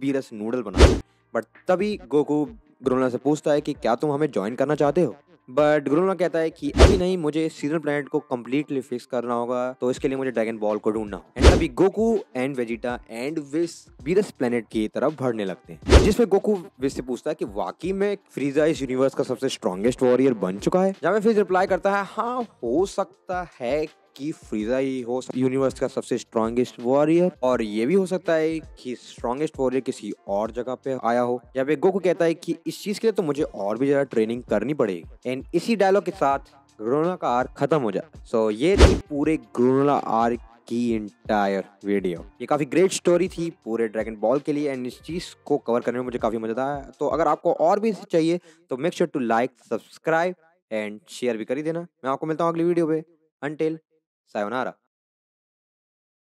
बीरस नूडल बना बट तभी गोकू ग्रोना से पूछता है कि क्या तुम हमें ज्वाइन करना चाहते हो बट ग्रोना कहता है कि अभी नहीं मुझे सीजन प्लानट को कम्प्लीटली फिक्स करना होगा तो इसके लिए मुझे ड्रैगन बॉल को ढूंढना एंड अभी Goku and Vegeta and Whis Beerus planet की तरफ बढ़ने लगते हैं जिसमें गोकू विस से पूछता है कि वाकई में फ्रीजा इस यूनिवर्स का सबसे स्ट्रॉन्गेस्ट वॉरियर बन चुका है जहाँ फिर रिप्लाई करता है हाँ हो सकता है कि फ्रीजा ही हो यूनिवर्स का सबसे स्ट्रॉन्गेस्ट वॉरियर और ये भी हो सकता है कि स्ट्रॉन्गेस्ट वॉरियर किसी और जगह पे आया हो या फिर गोकू कहता है कि इस चीज के लिए तो मुझे और भी ज्यादा ट्रेनिंग करनी पड़ेगी एंड इसी डायलॉग के साथ ग्रोनोला का आर्क खत्म हो जाए सो so, ये थी पूरे ग्रोनोला आर्क की इंटायर वीडियो ये काफी ग्रेट स्टोरी थी पूरे ड्रैगन बॉल के लिए एंड इस चीज को कवर करने में मुझे काफी मजा आया तो अगर आपको और भी चाहिए तो make sure to like subscribe and share भी कर ही देना मैं आपको मिलता हूँ अगली वीडियो पे अनटिल Sayonara.